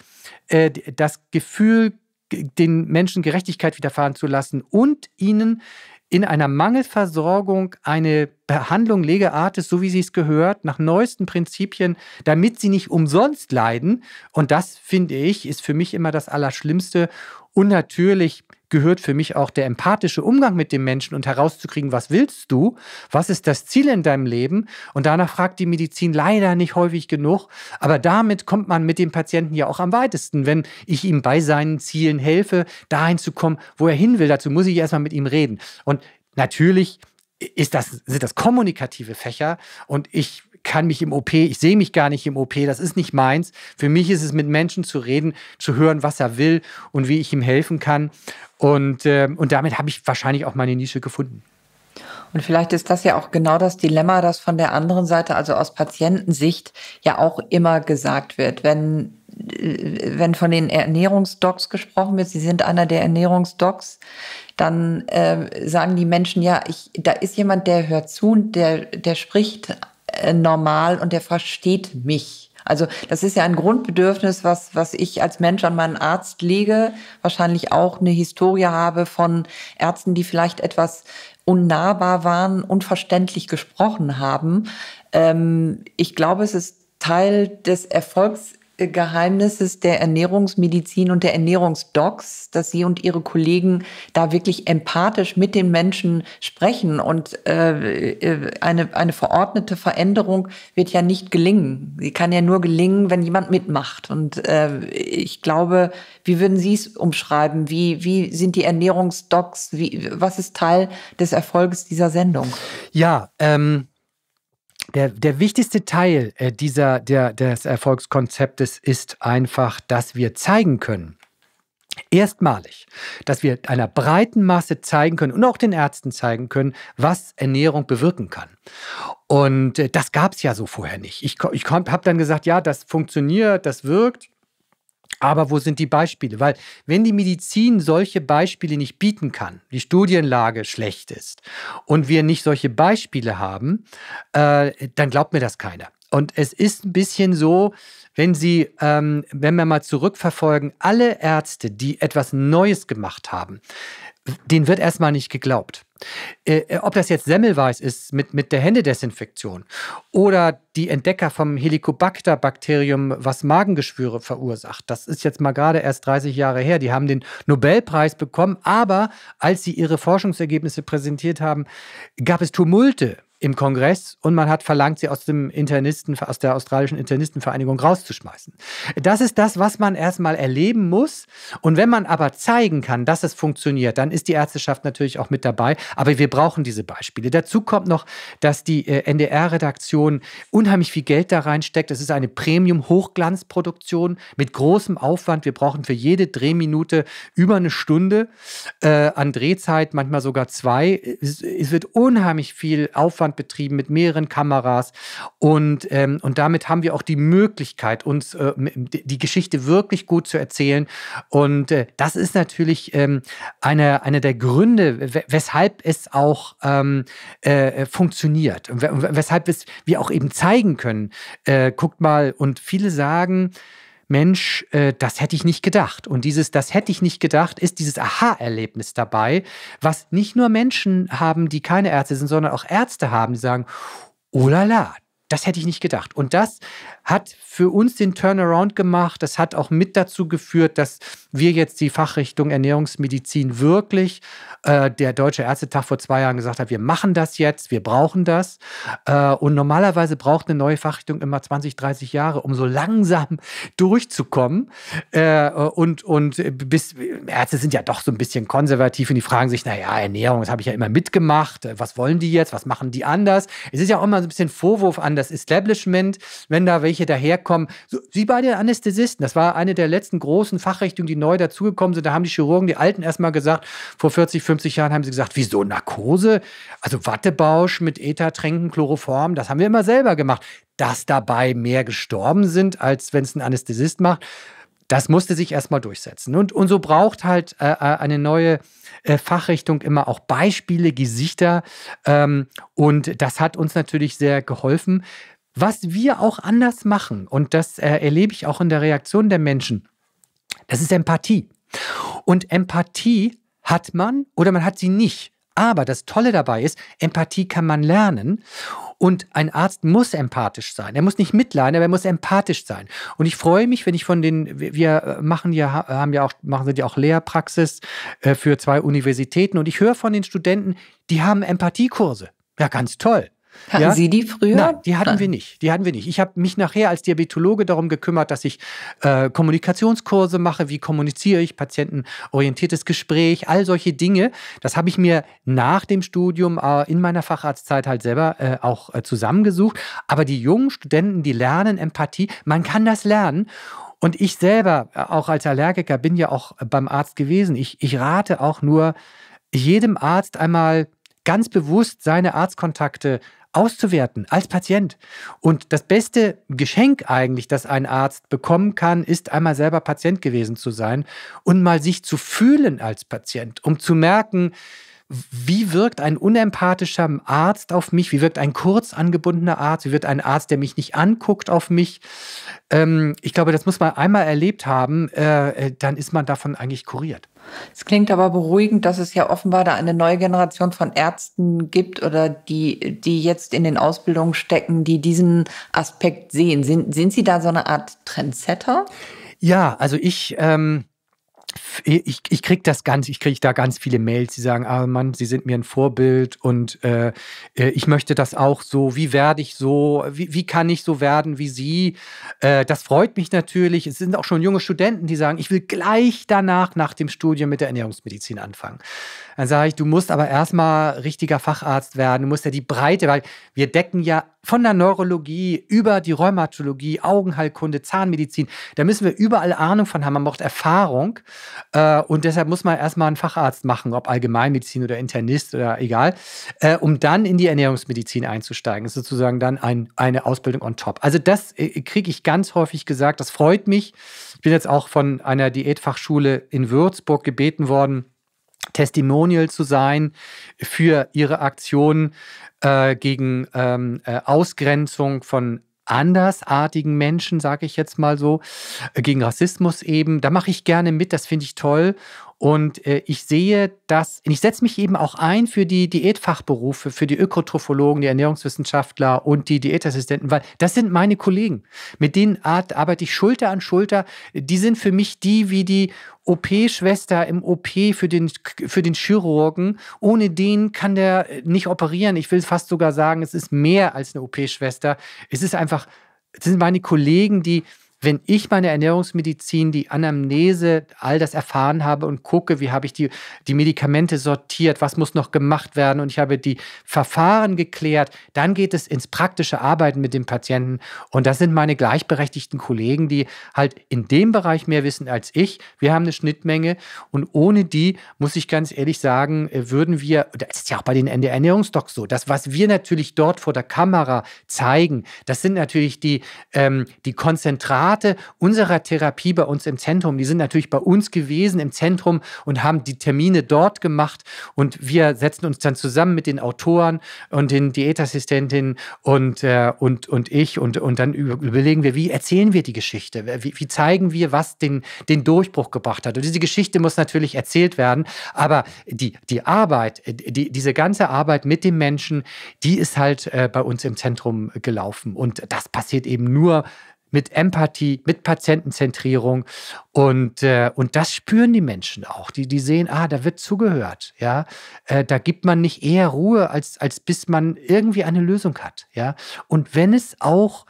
äh, das Gefühl, den Menschen Gerechtigkeit widerfahren zu lassen und ihnen in einer Mangelversorgung eine Behandlung lege artis, so wie sie es gehört, nach neuesten Prinzipien, damit sie nicht umsonst leiden. Und das, finde ich, ist für mich immer das Allerschlimmste. Und natürlich gehört für mich auch der empathische Umgang mit dem Menschen und herauszukriegen, was willst du, was ist das Ziel in deinem Leben. Und danach fragt die Medizin leider nicht häufig genug, aber damit kommt man mit dem Patienten ja auch am weitesten, wenn ich ihm bei seinen Zielen helfe, dahin zu kommen, wo er hin will. Dazu muss ich erstmal mit ihm reden. Und natürlich ist das, sind das kommunikative Fächer und ich kann mich im OP, ich sehe mich gar nicht im OP, das ist nicht meins. Für mich ist es, mit Menschen zu reden, zu hören, was er will und wie ich ihm helfen kann. Und, äh, und damit habe ich wahrscheinlich auch meine Nische gefunden. Und vielleicht ist das ja auch genau das Dilemma, das von der anderen Seite, also aus Patientensicht, ja auch immer gesagt wird. Wenn, äh, wenn von den Ernährungsdocs gesprochen wird, Sie sind einer der Ernährungsdocs, dann äh, sagen die Menschen, ja, ich, da ist jemand, der hört zu und der, der spricht äh, normal und der versteht mich. Also das ist ja ein Grundbedürfnis, was, was ich als Mensch an meinen Arzt lege, wahrscheinlich auch eine Historie habe von Ärzten, die vielleicht etwas unnahbar waren, unverständlich gesprochen haben. Ähm, ich glaube, es ist Teil des Erfolgs Geheimnisses der Ernährungsmedizin und der Ernährungsdocs, dass Sie und Ihre Kollegen da wirklich empathisch mit den Menschen sprechen. Und äh, äh, eine, eine verordnete Veränderung wird ja nicht gelingen. Sie kann ja nur gelingen, wenn jemand mitmacht. Und äh, ich glaube, wie würden Sie es umschreiben? Wie, wie sind die Ernährungsdocs? Wie, was ist Teil des Erfolges dieser Sendung? Ja, ähm, der, der wichtigste Teil äh, dieser, der, des Erfolgskonzeptes ist einfach, dass wir zeigen können, erstmalig, dass wir einer breiten Masse zeigen können und auch den Ärzten zeigen können, was Ernährung bewirken kann. Und äh, das gab es ja so vorher nicht. Ich, ich habe dann gesagt, ja, das funktioniert, das wirkt. Aber wo sind die Beispiele? Weil wenn die Medizin solche Beispiele nicht bieten kann, die Studienlage schlecht ist und wir nicht solche Beispiele haben, äh, dann glaubt mir das keiner. Und es ist ein bisschen so, wenn Sie, ähm, wenn wir mal zurückverfolgen, alle Ärzte, die etwas Neues gemacht haben, denen wird erstmal nicht geglaubt. Äh, äh, ob das jetzt Semmelweis ist mit, mit der Händedesinfektion oder die Entdecker vom Helicobacter-Bakterium, was Magengeschwüre verursacht. Das ist jetzt mal gerade erst 30 Jahre her. Die haben den Nobelpreis bekommen, aber als sie ihre Forschungsergebnisse präsentiert haben, gab es Tumulte im Kongress und man hat verlangt, sie aus dem Internisten, aus der australischen Internistenvereinigung rauszuschmeißen. Das ist das, was man erstmal erleben muss. Und wenn man aber zeigen kann, dass es funktioniert, dann ist die Ärzteschaft natürlich auch mit dabei. Aber wir brauchen diese Beispiele. Dazu kommt noch, dass die äh, NDR-Redaktion unheimlich viel Geld da reinsteckt. Es ist eine Premium-Hochglanzproduktion mit großem Aufwand. Wir brauchen für jede Drehminute über eine Stunde äh, an Drehzeit, manchmal sogar zwei. Es, es wird unheimlich viel Aufwand Aufwand betrieben mit mehreren Kameras. Und, ähm, und damit haben wir auch die Möglichkeit, uns äh, die Geschichte wirklich gut zu erzählen. Und äh, das ist natürlich ähm, einer eine der Gründe, weshalb es auch ähm, äh, funktioniert. Und weshalb es wir auch eben zeigen können. Äh, guckt mal, und viele sagen, Mensch, äh, das hätte ich nicht gedacht. Und dieses, das hätte ich nicht gedacht, ist dieses Aha-Erlebnis dabei, was nicht nur Menschen haben, die keine Ärzte sind, sondern auch Ärzte haben, die sagen, oh la la, das hätte ich nicht gedacht. Und das hat für uns den Turnaround gemacht. Das hat auch mit dazu geführt, dass wir jetzt die Fachrichtung Ernährungsmedizin wirklich äh, der Deutsche Ärztetag vor zwei Jahren gesagt hat, wir machen das jetzt, wir brauchen das. Äh, und normalerweise braucht eine neue Fachrichtung immer 20, 30 Jahre, um so langsam durchzukommen. Äh, und und bis, Ärzte sind ja doch so ein bisschen konservativ und die fragen sich, naja, Ernährung, das habe ich ja immer mitgemacht. Was wollen die jetzt? Was machen die anders? Es ist ja auch immer so ein bisschen Vorwurf an das Establishment, wenn da welche daherkommen. So, wie bei den Anästhesisten. Das war eine der letzten großen Fachrichtungen, die neu dazugekommen sind. Da haben die Chirurgen, die Alten erstmal gesagt, vor 40, 50 50 Jahren haben sie gesagt, wieso Narkose? Also Wattebausch mit Ethertränken, Chloroform, das haben wir immer selber gemacht. Dass dabei mehr gestorben sind, als wenn es ein Anästhesist macht, das musste sich erstmal durchsetzen. Und, und so braucht halt äh, äh, eine neue äh, Fachrichtung immer auch Beispiele, Gesichter. Ähm, und das hat uns natürlich sehr geholfen. Was wir auch anders machen, und das äh, erlebe ich auch in der Reaktion der Menschen, das ist Empathie. Und Empathie hat man oder man hat sie nicht. Aber das Tolle dabei ist, Empathie kann man lernen und ein Arzt muss empathisch sein. Er muss nicht mitleiden, aber er muss empathisch sein. Und ich freue mich, wenn ich von den, wir äh, machen ja, haben ja auch, machen sind ja auch Lehrpraxis äh, für zwei Universitäten und ich höre von den Studenten, die haben Empathiekurse. Ja, ganz toll. Hatten ja? Sie die früher? Nein, die hatten wir nicht. Die hatten wir nicht. Ich habe mich nachher als Diabetologe darum gekümmert, dass ich äh, Kommunikationskurse mache, wie kommuniziere ich, patientenorientiertes Gespräch, all solche Dinge. Das habe ich mir nach dem Studium äh, in meiner Facharztzeit halt selber äh, auch äh, zusammengesucht. Aber die jungen Studenten, die lernen Empathie, man kann das lernen. Und ich selber, äh, auch als Allergiker, bin ja auch beim Arzt gewesen. Ich, ich rate auch nur jedem Arzt einmal ganz bewusst seine Arztkontakte auszuwerten als Patient. Und das beste Geschenk eigentlich, das ein Arzt bekommen kann, ist einmal selber Patient gewesen zu sein und mal sich zu fühlen als Patient, um zu merken, wie wirkt ein unempathischer Arzt auf mich? Wie wirkt ein kurz angebundener Arzt? Wie wird ein Arzt, der mich nicht anguckt, auf mich? Ähm, ich glaube, das muss man einmal erlebt haben, äh, äh dann ist man davon eigentlich kuriert. Es klingt aber beruhigend, dass es ja offenbar da eine neue Generation von Ärzten gibt oder die, die jetzt in den Ausbildungen stecken, die diesen Aspekt sehen. Sind, sind Sie da so eine Art Trendsetter? Ja, also ich, ähm, ich, ich kriege das ganz, ich kriege da ganz viele Mails, die sagen, ah Mann, Sie sind mir ein Vorbild und äh, äh, ich möchte das auch so, wie werde ich so, wie, wie kann ich so werden wie Sie? Äh, das freut mich natürlich. Es sind auch schon junge Studenten, die sagen, ich will gleich danach, nach dem Studium mit der Ernährungsmedizin anfangen. Dann sage ich, du musst aber erstmal richtiger Facharzt werden, du musst ja die Breite, weil wir decken ja von der Neurologie über die Rheumatologie, Augenheilkunde, Zahnmedizin. Da müssen wir überall Ahnung von haben. Man braucht Erfahrung. Äh, und deshalb muss man erstmal einen Facharzt machen, ob Allgemeinmedizin oder Internist oder egal, äh, um dann in die Ernährungsmedizin einzusteigen. Das ist sozusagen dann ein, eine Ausbildung on top. Also, das äh, kriege ich ganz häufig gesagt. Das freut mich. Ich bin jetzt auch von einer Diätfachschule in Würzburg gebeten worden, Testimonial zu sein für ihre Aktion äh, gegen ähm, äh, Ausgrenzung von andersartigen Menschen, sage ich jetzt mal so, äh, gegen Rassismus eben. Da mache ich gerne mit, das finde ich toll. Und äh, ich sehe das, ich setze mich eben auch ein für die Diätfachberufe, für die Ökotrophologen, die Ernährungswissenschaftler und die Diätassistenten, weil das sind meine Kollegen. Mit denen arbeite ich Schulter an Schulter. Die sind für mich die wie die OP-Schwester im OP für den, für den Chirurgen. Ohne den kann der äh, nicht operieren. Ich will fast sogar sagen, es ist mehr als eine OP-Schwester. Es ist einfach, es sind meine Kollegen, die wenn ich meine Ernährungsmedizin, die Anamnese, all das erfahren habe und gucke, wie habe ich die, die Medikamente sortiert, was muss noch gemacht werden und ich habe die Verfahren geklärt, dann geht es ins praktische Arbeiten mit dem Patienten. Und das sind meine gleichberechtigten Kollegen, die halt in dem Bereich mehr wissen als ich. Wir haben eine Schnittmenge und ohne die, muss ich ganz ehrlich sagen, äh, würden wir, das ist ja auch bei den Ernährungsdocs so, das, was wir natürlich dort vor der Kamera zeigen, das sind natürlich die, ähm, die Konzentrate, Resultate unserer Therapie bei uns im Zentrum, die sind natürlich bei uns gewesen im Zentrum und haben die Termine dort gemacht. Und wir setzen uns dann zusammen mit den Autoren und den Diätassistentinnen und, äh, und, und ich. Und, und dann überlegen wir, wie erzählen wir die Geschichte? Wie, wie zeigen wir, was den, den Durchbruch gebracht hat? Und diese Geschichte muss natürlich erzählt werden. Aber die, die Arbeit, äh, die, diese ganze Arbeit mit dem Menschen, die ist halt äh, bei uns im Zentrum gelaufen. Und das passiert eben nur mit Empathie, mit Patientenzentrierung. Und, äh, und das spüren die Menschen auch. Die, die sehen, ah, da wird zugehört. Ja? Äh, da gibt man nicht eher Ruhe, als, als bis man irgendwie eine Lösung hat. Ja? Und wenn es auch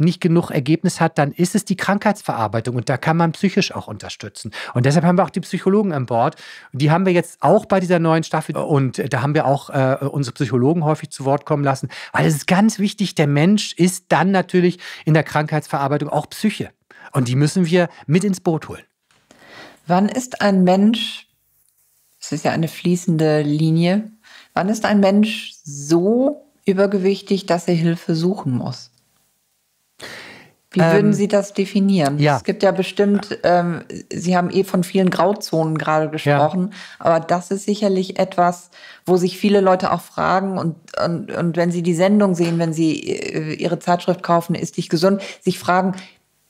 nicht genug Ergebnis hat, dann ist es die Krankheitsverarbeitung und da kann man psychisch auch unterstützen. Und deshalb haben wir auch die Psychologen an Bord. Die haben wir jetzt auch bei dieser neuen Staffel und äh, da haben wir auch äh, unsere Psychologen häufig zu Wort kommen lassen, weil es ist ganz wichtig, der Mensch ist dann natürlich in der Krankheitsverarbeitung auch Psyche und die müssen wir mit ins Boot holen. Wann ist ein Mensch, es ist ja eine fließende Linie, wann ist ein Mensch so übergewichtig, dass er Hilfe suchen muss? Wie würden ähm, Sie das definieren? Ja. Es gibt ja bestimmt, ähm, Sie haben eh von vielen Grauzonen gerade gesprochen, ja. aber das ist sicherlich etwas, wo sich viele Leute auch fragen und, und, und wenn Sie die Sendung sehen, wenn Sie äh, Ihre Zeitschrift kaufen, ist dich gesund, sich fragen,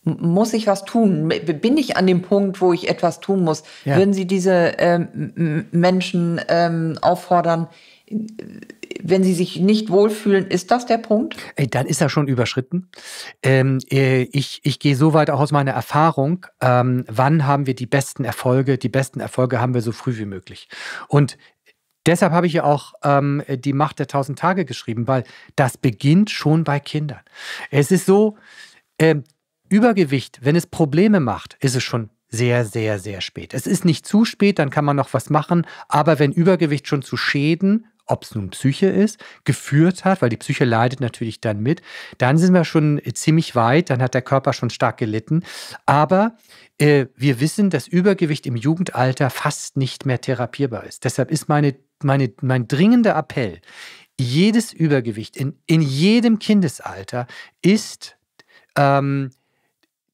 muss ich was tun? Bin ich an dem Punkt, wo ich etwas tun muss? Ja. Würden Sie diese ähm, Menschen ähm, auffordern, äh, wenn sie sich nicht wohlfühlen, ist das der Punkt? Dann ist er schon überschritten. Ähm, äh, ich ich gehe so weit auch aus meiner Erfahrung, ähm, wann haben wir die besten Erfolge? Die besten Erfolge haben wir so früh wie möglich. Und Deshalb habe ich ja auch ähm, die Macht der tausend Tage geschrieben, weil das beginnt schon bei Kindern. Es ist so, ähm, Übergewicht, wenn es Probleme macht, ist es schon sehr, sehr, sehr spät. Es ist nicht zu spät, dann kann man noch was machen, aber wenn Übergewicht schon zu Schäden ob es nun Psyche ist, geführt hat, weil die Psyche leidet natürlich dann mit, dann sind wir schon äh, ziemlich weit, dann hat der Körper schon stark gelitten. Aber äh, wir wissen, dass Übergewicht im Jugendalter fast nicht mehr therapierbar ist. Deshalb ist meine, meine, mein dringender Appell, jedes Übergewicht in, in jedem Kindesalter ist ähm,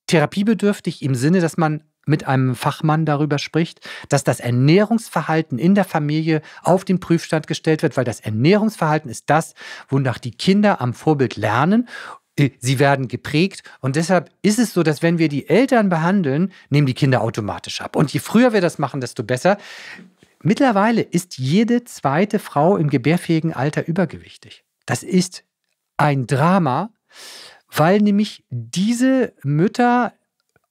therapiebedürftig im Sinne, dass man mit einem Fachmann darüber spricht, dass das Ernährungsverhalten in der Familie auf den Prüfstand gestellt wird, weil das Ernährungsverhalten ist das, wonach die Kinder am Vorbild lernen äh, sie werden geprägt. Und deshalb ist es so, dass wenn wir die Eltern behandeln, nehmen die Kinder automatisch ab. Und je früher wir das machen, desto besser. Mittlerweile ist jede zweite Frau im gebärfähigen Alter übergewichtig. Das ist ein Drama, weil nämlich diese Mütter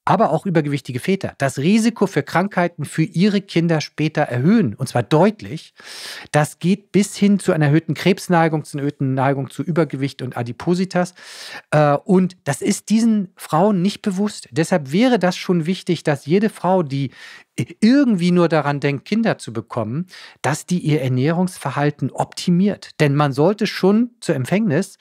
aber auch übergewichtige Väter das Risiko für Krankheiten für ihre Kinder später erhöhen, und zwar deutlich. Das geht bis hin zu einer erhöhten Krebsneigung, zu einer erhöhten Neigung zu Übergewicht und Adipositas. Äh, und das ist diesen Frauen nicht bewusst. Deshalb wäre das schon wichtig, dass jede Frau, die irgendwie nur daran denkt, Kinder zu bekommen, dass die ihr Ernährungsverhalten optimiert. Denn man sollte schon zur Empfängnis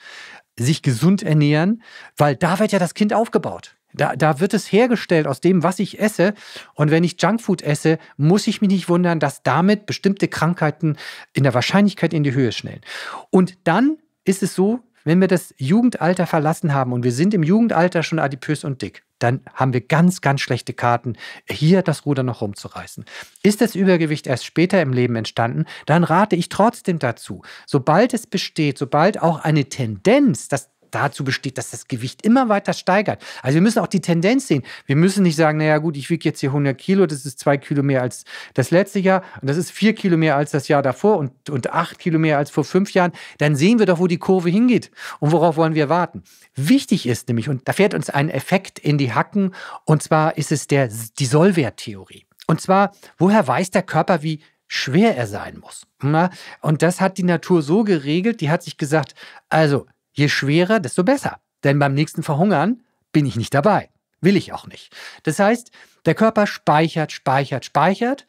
sich gesund ernähren, weil da wird ja das Kind aufgebaut. Da, da wird es hergestellt aus dem, was ich esse. Und wenn ich Junkfood esse, muss ich mich nicht wundern, dass damit bestimmte Krankheiten in der Wahrscheinlichkeit in die Höhe schnellen. Und dann ist es so, wenn wir das Jugendalter verlassen haben und wir sind im Jugendalter schon adipös und dick, dann haben wir ganz, ganz schlechte Karten, hier das Ruder noch rumzureißen. Ist das Übergewicht erst später im Leben entstanden, dann rate ich trotzdem dazu, sobald es besteht, sobald auch eine Tendenz, das dazu besteht, dass das Gewicht immer weiter steigert. Also wir müssen auch die Tendenz sehen. Wir müssen nicht sagen, naja gut, ich wiege jetzt hier 100 Kilo, das ist zwei Kilo mehr als das letzte Jahr und das ist vier Kilo mehr als das Jahr davor und, und acht Kilo mehr als vor fünf Jahren. Dann sehen wir doch, wo die Kurve hingeht und worauf wollen wir warten. Wichtig ist nämlich, und da fährt uns ein Effekt in die Hacken, und zwar ist es der, die Sollwerttheorie. Und zwar, woher weiß der Körper, wie schwer er sein muss? Und das hat die Natur so geregelt, die hat sich gesagt, also Je schwerer, desto besser. Denn beim nächsten Verhungern bin ich nicht dabei. Will ich auch nicht. Das heißt, der Körper speichert, speichert, speichert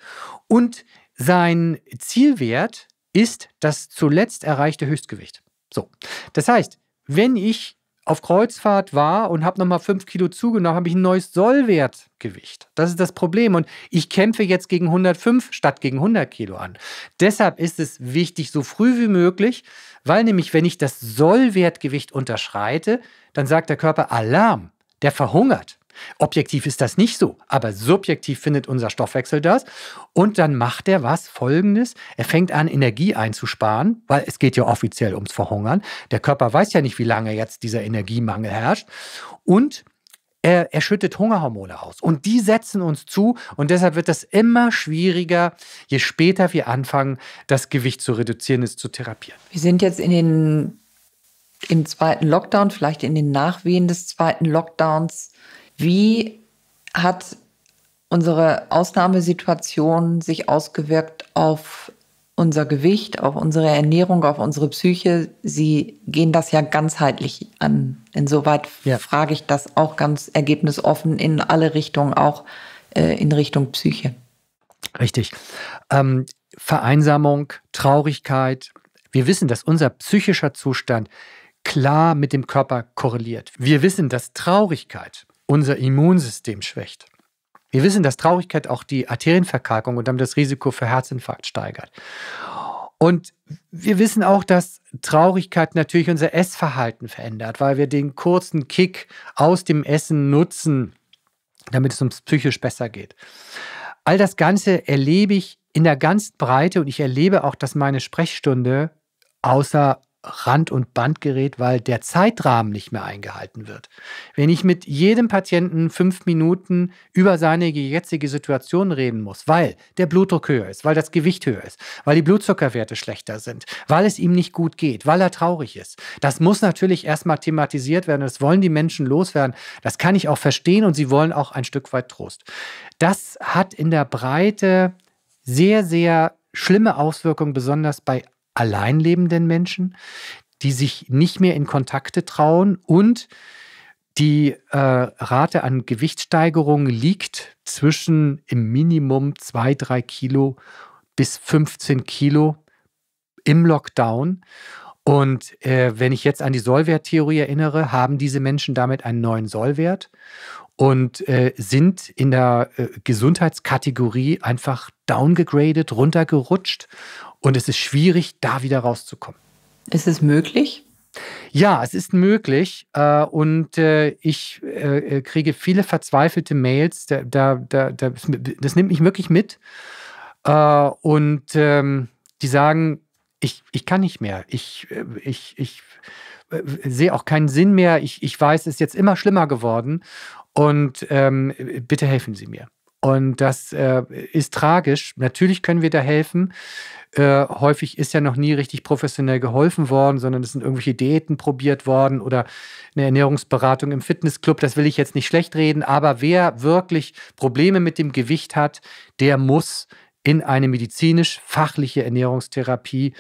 und sein Zielwert ist das zuletzt erreichte Höchstgewicht. So. Das heißt, wenn ich auf Kreuzfahrt war und habe nochmal fünf Kilo zugenommen, habe ich ein neues Sollwertgewicht. Das ist das Problem. Und ich kämpfe jetzt gegen 105 statt gegen 100 Kilo an. Deshalb ist es wichtig, so früh wie möglich, weil nämlich, wenn ich das Sollwertgewicht unterschreite, dann sagt der Körper Alarm, der verhungert. Objektiv ist das nicht so, aber subjektiv findet unser Stoffwechsel das. Und dann macht er was Folgendes. Er fängt an, Energie einzusparen, weil es geht ja offiziell ums Verhungern. Der Körper weiß ja nicht, wie lange jetzt dieser Energiemangel herrscht. Und er, er schüttet Hungerhormone aus. Und die setzen uns zu. Und deshalb wird das immer schwieriger, je später wir anfangen, das Gewicht zu reduzieren, es zu therapieren. Wir sind jetzt in den, im zweiten Lockdown, vielleicht in den Nachwehen des zweiten Lockdowns wie hat unsere Ausnahmesituation sich ausgewirkt auf unser Gewicht, auf unsere Ernährung, auf unsere Psyche. Sie gehen das ja ganzheitlich an. Insoweit ja. frage ich das auch ganz ergebnisoffen in alle Richtungen, auch äh, in Richtung Psyche. Richtig. Ähm, Vereinsamung, Traurigkeit. Wir wissen, dass unser psychischer Zustand klar mit dem Körper korreliert. Wir wissen, dass Traurigkeit unser Immunsystem schwächt. Wir wissen, dass Traurigkeit auch die Arterienverkalkung und damit das Risiko für Herzinfarkt steigert. Und wir wissen auch, dass Traurigkeit natürlich unser Essverhalten verändert, weil wir den kurzen Kick aus dem Essen nutzen, damit es uns psychisch besser geht. All das Ganze erlebe ich in der ganzen Breite und ich erlebe auch, dass meine Sprechstunde außer Rand und Band gerät, weil der Zeitrahmen nicht mehr eingehalten wird. Wenn ich mit jedem Patienten fünf Minuten über seine jetzige Situation reden muss, weil der Blutdruck höher ist, weil das Gewicht höher ist, weil die Blutzuckerwerte schlechter sind, weil es ihm nicht gut geht, weil er traurig ist, das muss natürlich erstmal thematisiert werden. Das wollen die Menschen loswerden. Das kann ich auch verstehen und sie wollen auch ein Stück weit Trost. Das hat in der Breite sehr, sehr schlimme Auswirkungen, besonders bei allein lebenden Menschen, die sich nicht mehr in Kontakte trauen und die äh, Rate an Gewichtssteigerung liegt zwischen im Minimum 2, 3 Kilo bis 15 Kilo im Lockdown. Und äh, wenn ich jetzt an die Sollwerttheorie erinnere, haben diese Menschen damit einen neuen Sollwert und äh, sind in der äh, Gesundheitskategorie einfach downgegradet, runtergerutscht und es ist schwierig, da wieder rauszukommen. Ist es möglich? Ja, es ist möglich äh, und äh, ich äh, äh, kriege viele verzweifelte Mails. Da, da, da, das nimmt mich wirklich mit und ähm, die sagen, ich, ich kann nicht mehr. Ich, äh, ich, ich äh, sehe auch keinen Sinn mehr. Ich, ich weiß, es ist jetzt immer schlimmer geworden. Und ähm, bitte helfen Sie mir. Und das äh, ist tragisch. Natürlich können wir da helfen. Äh, häufig ist ja noch nie richtig professionell geholfen worden, sondern es sind irgendwelche Diäten probiert worden oder eine Ernährungsberatung im Fitnessclub. Das will ich jetzt nicht schlecht reden, aber wer wirklich Probleme mit dem Gewicht hat, der muss in eine medizinisch-fachliche Ernährungstherapie.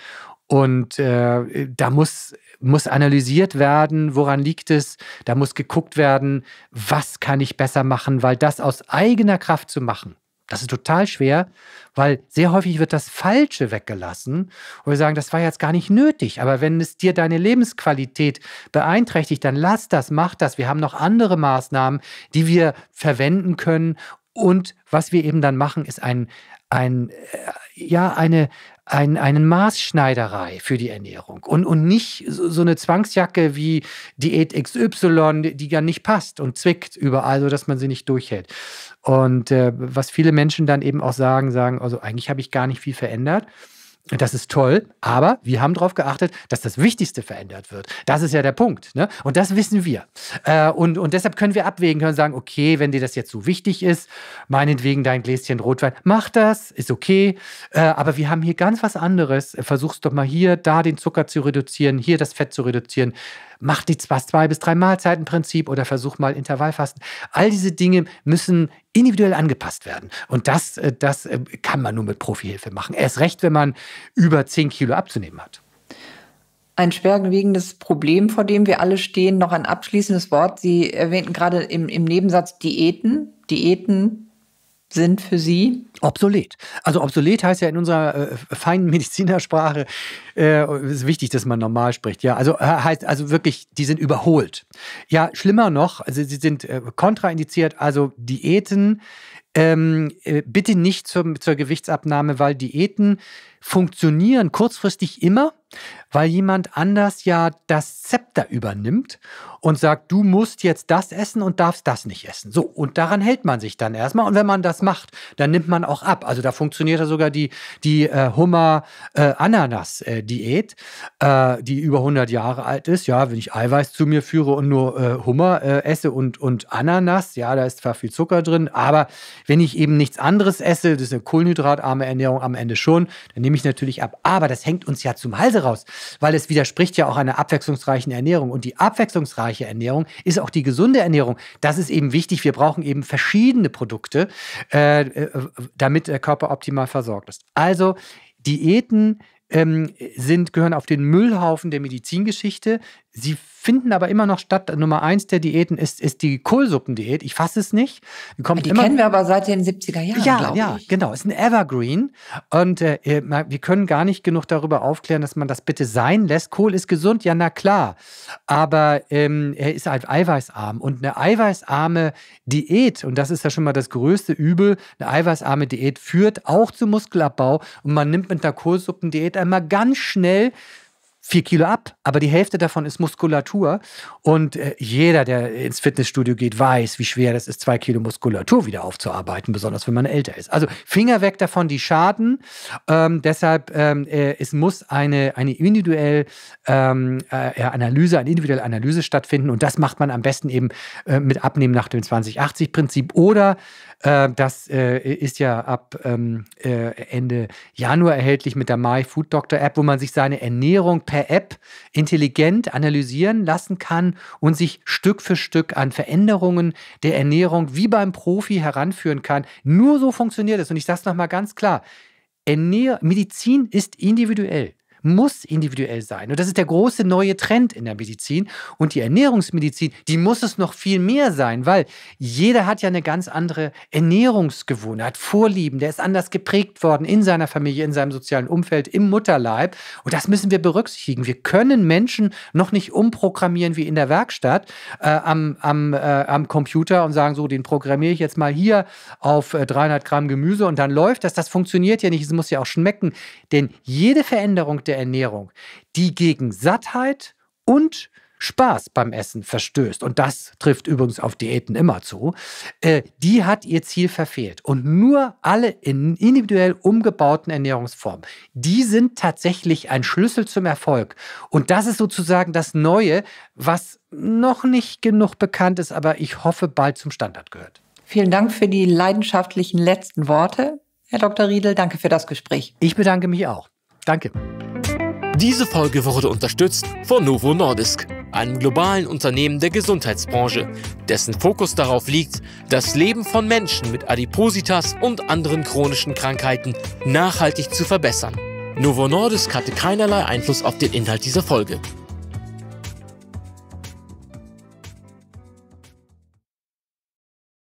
Und äh, da muss, muss analysiert werden, woran liegt es. Da muss geguckt werden, was kann ich besser machen, weil das aus eigener Kraft zu machen, das ist total schwer, weil sehr häufig wird das Falsche weggelassen und wir sagen, das war jetzt gar nicht nötig. Aber wenn es dir deine Lebensqualität beeinträchtigt, dann lass das, mach das. Wir haben noch andere Maßnahmen, die wir verwenden können, und was wir eben dann machen, ist ein, ein, äh, ja, eine, ein, eine Maßschneiderei für die Ernährung und, und nicht so, eine Zwangsjacke wie Diät XY, die, die ja nicht passt und zwickt überall, sodass man sie nicht durchhält. Und äh, was viele Menschen dann eben auch sagen, sagen, also eigentlich habe ich gar nicht viel verändert. Das ist toll, aber wir haben darauf geachtet, dass das Wichtigste verändert wird. Das ist ja der Punkt. Ne? Und das wissen wir. Äh, und, und deshalb können wir abwägen, können sagen, okay, wenn dir das jetzt so wichtig ist, meinetwegen dein Gläschen Rotwein, mach das, ist okay. Äh, aber wir haben hier ganz was anderes. Versuch's doch mal hier, da den Zucker zu reduzieren, hier das Fett zu reduzieren mach die zwei bis drei Mahlzeiten Prinzip oder versuch mal Intervallfasten. All diese Dinge müssen individuell angepasst werden. Und das, äh, das äh, kann man nur mit Profihilfe machen. Erst recht, wenn man über 10 Kilo abzunehmen hat. Ein schwerwiegendes Problem, vor dem wir alle stehen. Noch ein abschließendes Wort. Sie erwähnten gerade im, im Nebensatz Diäten. Diäten sind für Sie? Obsolet. Also obsolet heißt ja in unserer äh, äh feinen *laughs* Medizinersprache, äh, ist wichtig, dass man normal spricht. Ja, also äh, heißt also wirklich, die sind überholt. Ja, schlimmer noch, also sie sind äh, kontraindiziert, also Diäten ähm, äh, bitte nicht zum, zur Gewichtsabnahme, weil Diäten funktionieren kurzfristig immer, weil jemand anders ja das Zepter übernimmt und sagt, du musst jetzt das essen und darfst das nicht essen. So, und daran hält man sich dann erstmal. Und wenn man das macht, dann nimmt man auch ab. Also da funktioniert ja sogar die, die äh, Hummer-Ananas-Diät, äh, äh, die über 100 Jahre alt ist. Ja, wenn ich Eiweiß zu mir führe und nur äh, Hummer äh, esse und, und Ananas, ja, da ist zwar viel Zucker drin, aber wenn ich eben nichts anderes esse, das ist eine kohlenhydratarme Ernährung am Ende schon, dann nehme mich natürlich ab. Aber das hängt uns ja zum Halse raus, weil es widerspricht ja auch einer abwechslungsreichen Ernährung. Und die abwechslungsreiche Ernährung ist auch die gesunde Ernährung. Das ist eben wichtig. Wir brauchen eben verschiedene Produkte, äh, äh damit der Körper optimal versorgt ist. Also Diäten ähm, sind, gehören auf den Müllhaufen der Medizingeschichte. Sie finden aber immer noch statt. Nummer eins der Diäten ist, ist die Kohlsuppendiät. Ich fasse es nicht. Die, kommt die immer, kennen wir aber seit den 70er Jahren. Ja, ja, ich. genau. Ist ein Evergreen. Und äh, äh wir können gar nicht genug darüber aufklären, dass man das bitte sein lässt. Kohl ist gesund, ja, na klar. Aber ähm, er ist halt eiweißarm. Und eine eiweißarme Diät, und das ist ja schon mal das größte Übel, eine eiweißarme Diät führt auch zu Muskelabbau. Und man nimmt mit einer Kohlsuppendiät einmal ganz schnell vier Kilo ab, aber die Hälfte davon ist Muskulatur. Und äh, jeder, der ins Fitnessstudio geht, weiß, wie schwer das ist, zwei Kilo Muskulatur wieder aufzuarbeiten, besonders wenn man älter ist. Also Finger weg davon, die schaden. Ähm, deshalb, ähm, äh, es muss eine, eine individuelle ähm, äh, Analyse, eine individuelle Analyse stattfinden. Und das macht man am besten eben äh, mit Abnehmen nach dem 2080-Prinzip oder äh, das äh, ist ja ab ähm, äh, Ende Januar erhältlich mit der My Food Doctor App, wo man sich seine Ernährung per App intelligent analysieren lassen kann und sich Stück für Stück an Veränderungen der Ernährung wie beim Profi heranführen kann. Nur so funktioniert es. Und ich sage es nochmal ganz klar. Ernähr Medizin ist individuell muss individuell sein. Und das ist der große neue Trend in der Medizin. Und die Ernährungsmedizin, die muss es noch viel mehr sein, weil jeder hat ja eine ganz andere Ernährungsgewohnheit, Vorlieben, der ist anders geprägt worden in seiner Familie, in seinem sozialen Umfeld, im Mutterleib. Und das müssen wir berücksichtigen. Wir können Menschen noch nicht umprogrammieren wie in der Werkstatt äh, am, am, äh, am Computer und sagen, so, den programmiere ich jetzt mal hier auf 300 äh, Gramm Gemüse und dann läuft das. Das funktioniert ja nicht. Es muss ja auch schmecken. Denn jede Veränderung der Ernährung, die gegen Sattheit und Spaß beim Essen verstößt, und das trifft übrigens auf Diäten immer zu, äh, die hat ihr Ziel verfehlt. Und nur alle in individuell umgebauten Ernährungsformen, die sind tatsächlich ein Schlüssel zum Erfolg. Und das ist sozusagen das Neue, was noch nicht genug bekannt ist, aber ich hoffe, bald zum Standard gehört. Vielen Dank für die leidenschaftlichen letzten Worte, Herr Dr. Riedel. Danke für das Gespräch. Ich bedanke mich auch. Danke. Diese Folge wurde unterstützt von Novo Nordisk, einem globalen Unternehmen der Gesundheitsbranche, dessen Fokus darauf liegt, das Leben von Menschen mit Adipositas und anderen chronischen Krankheiten nachhaltig zu verbessern. Novo Nordisk hatte keinerlei Einfluss auf den Inhalt dieser Folge.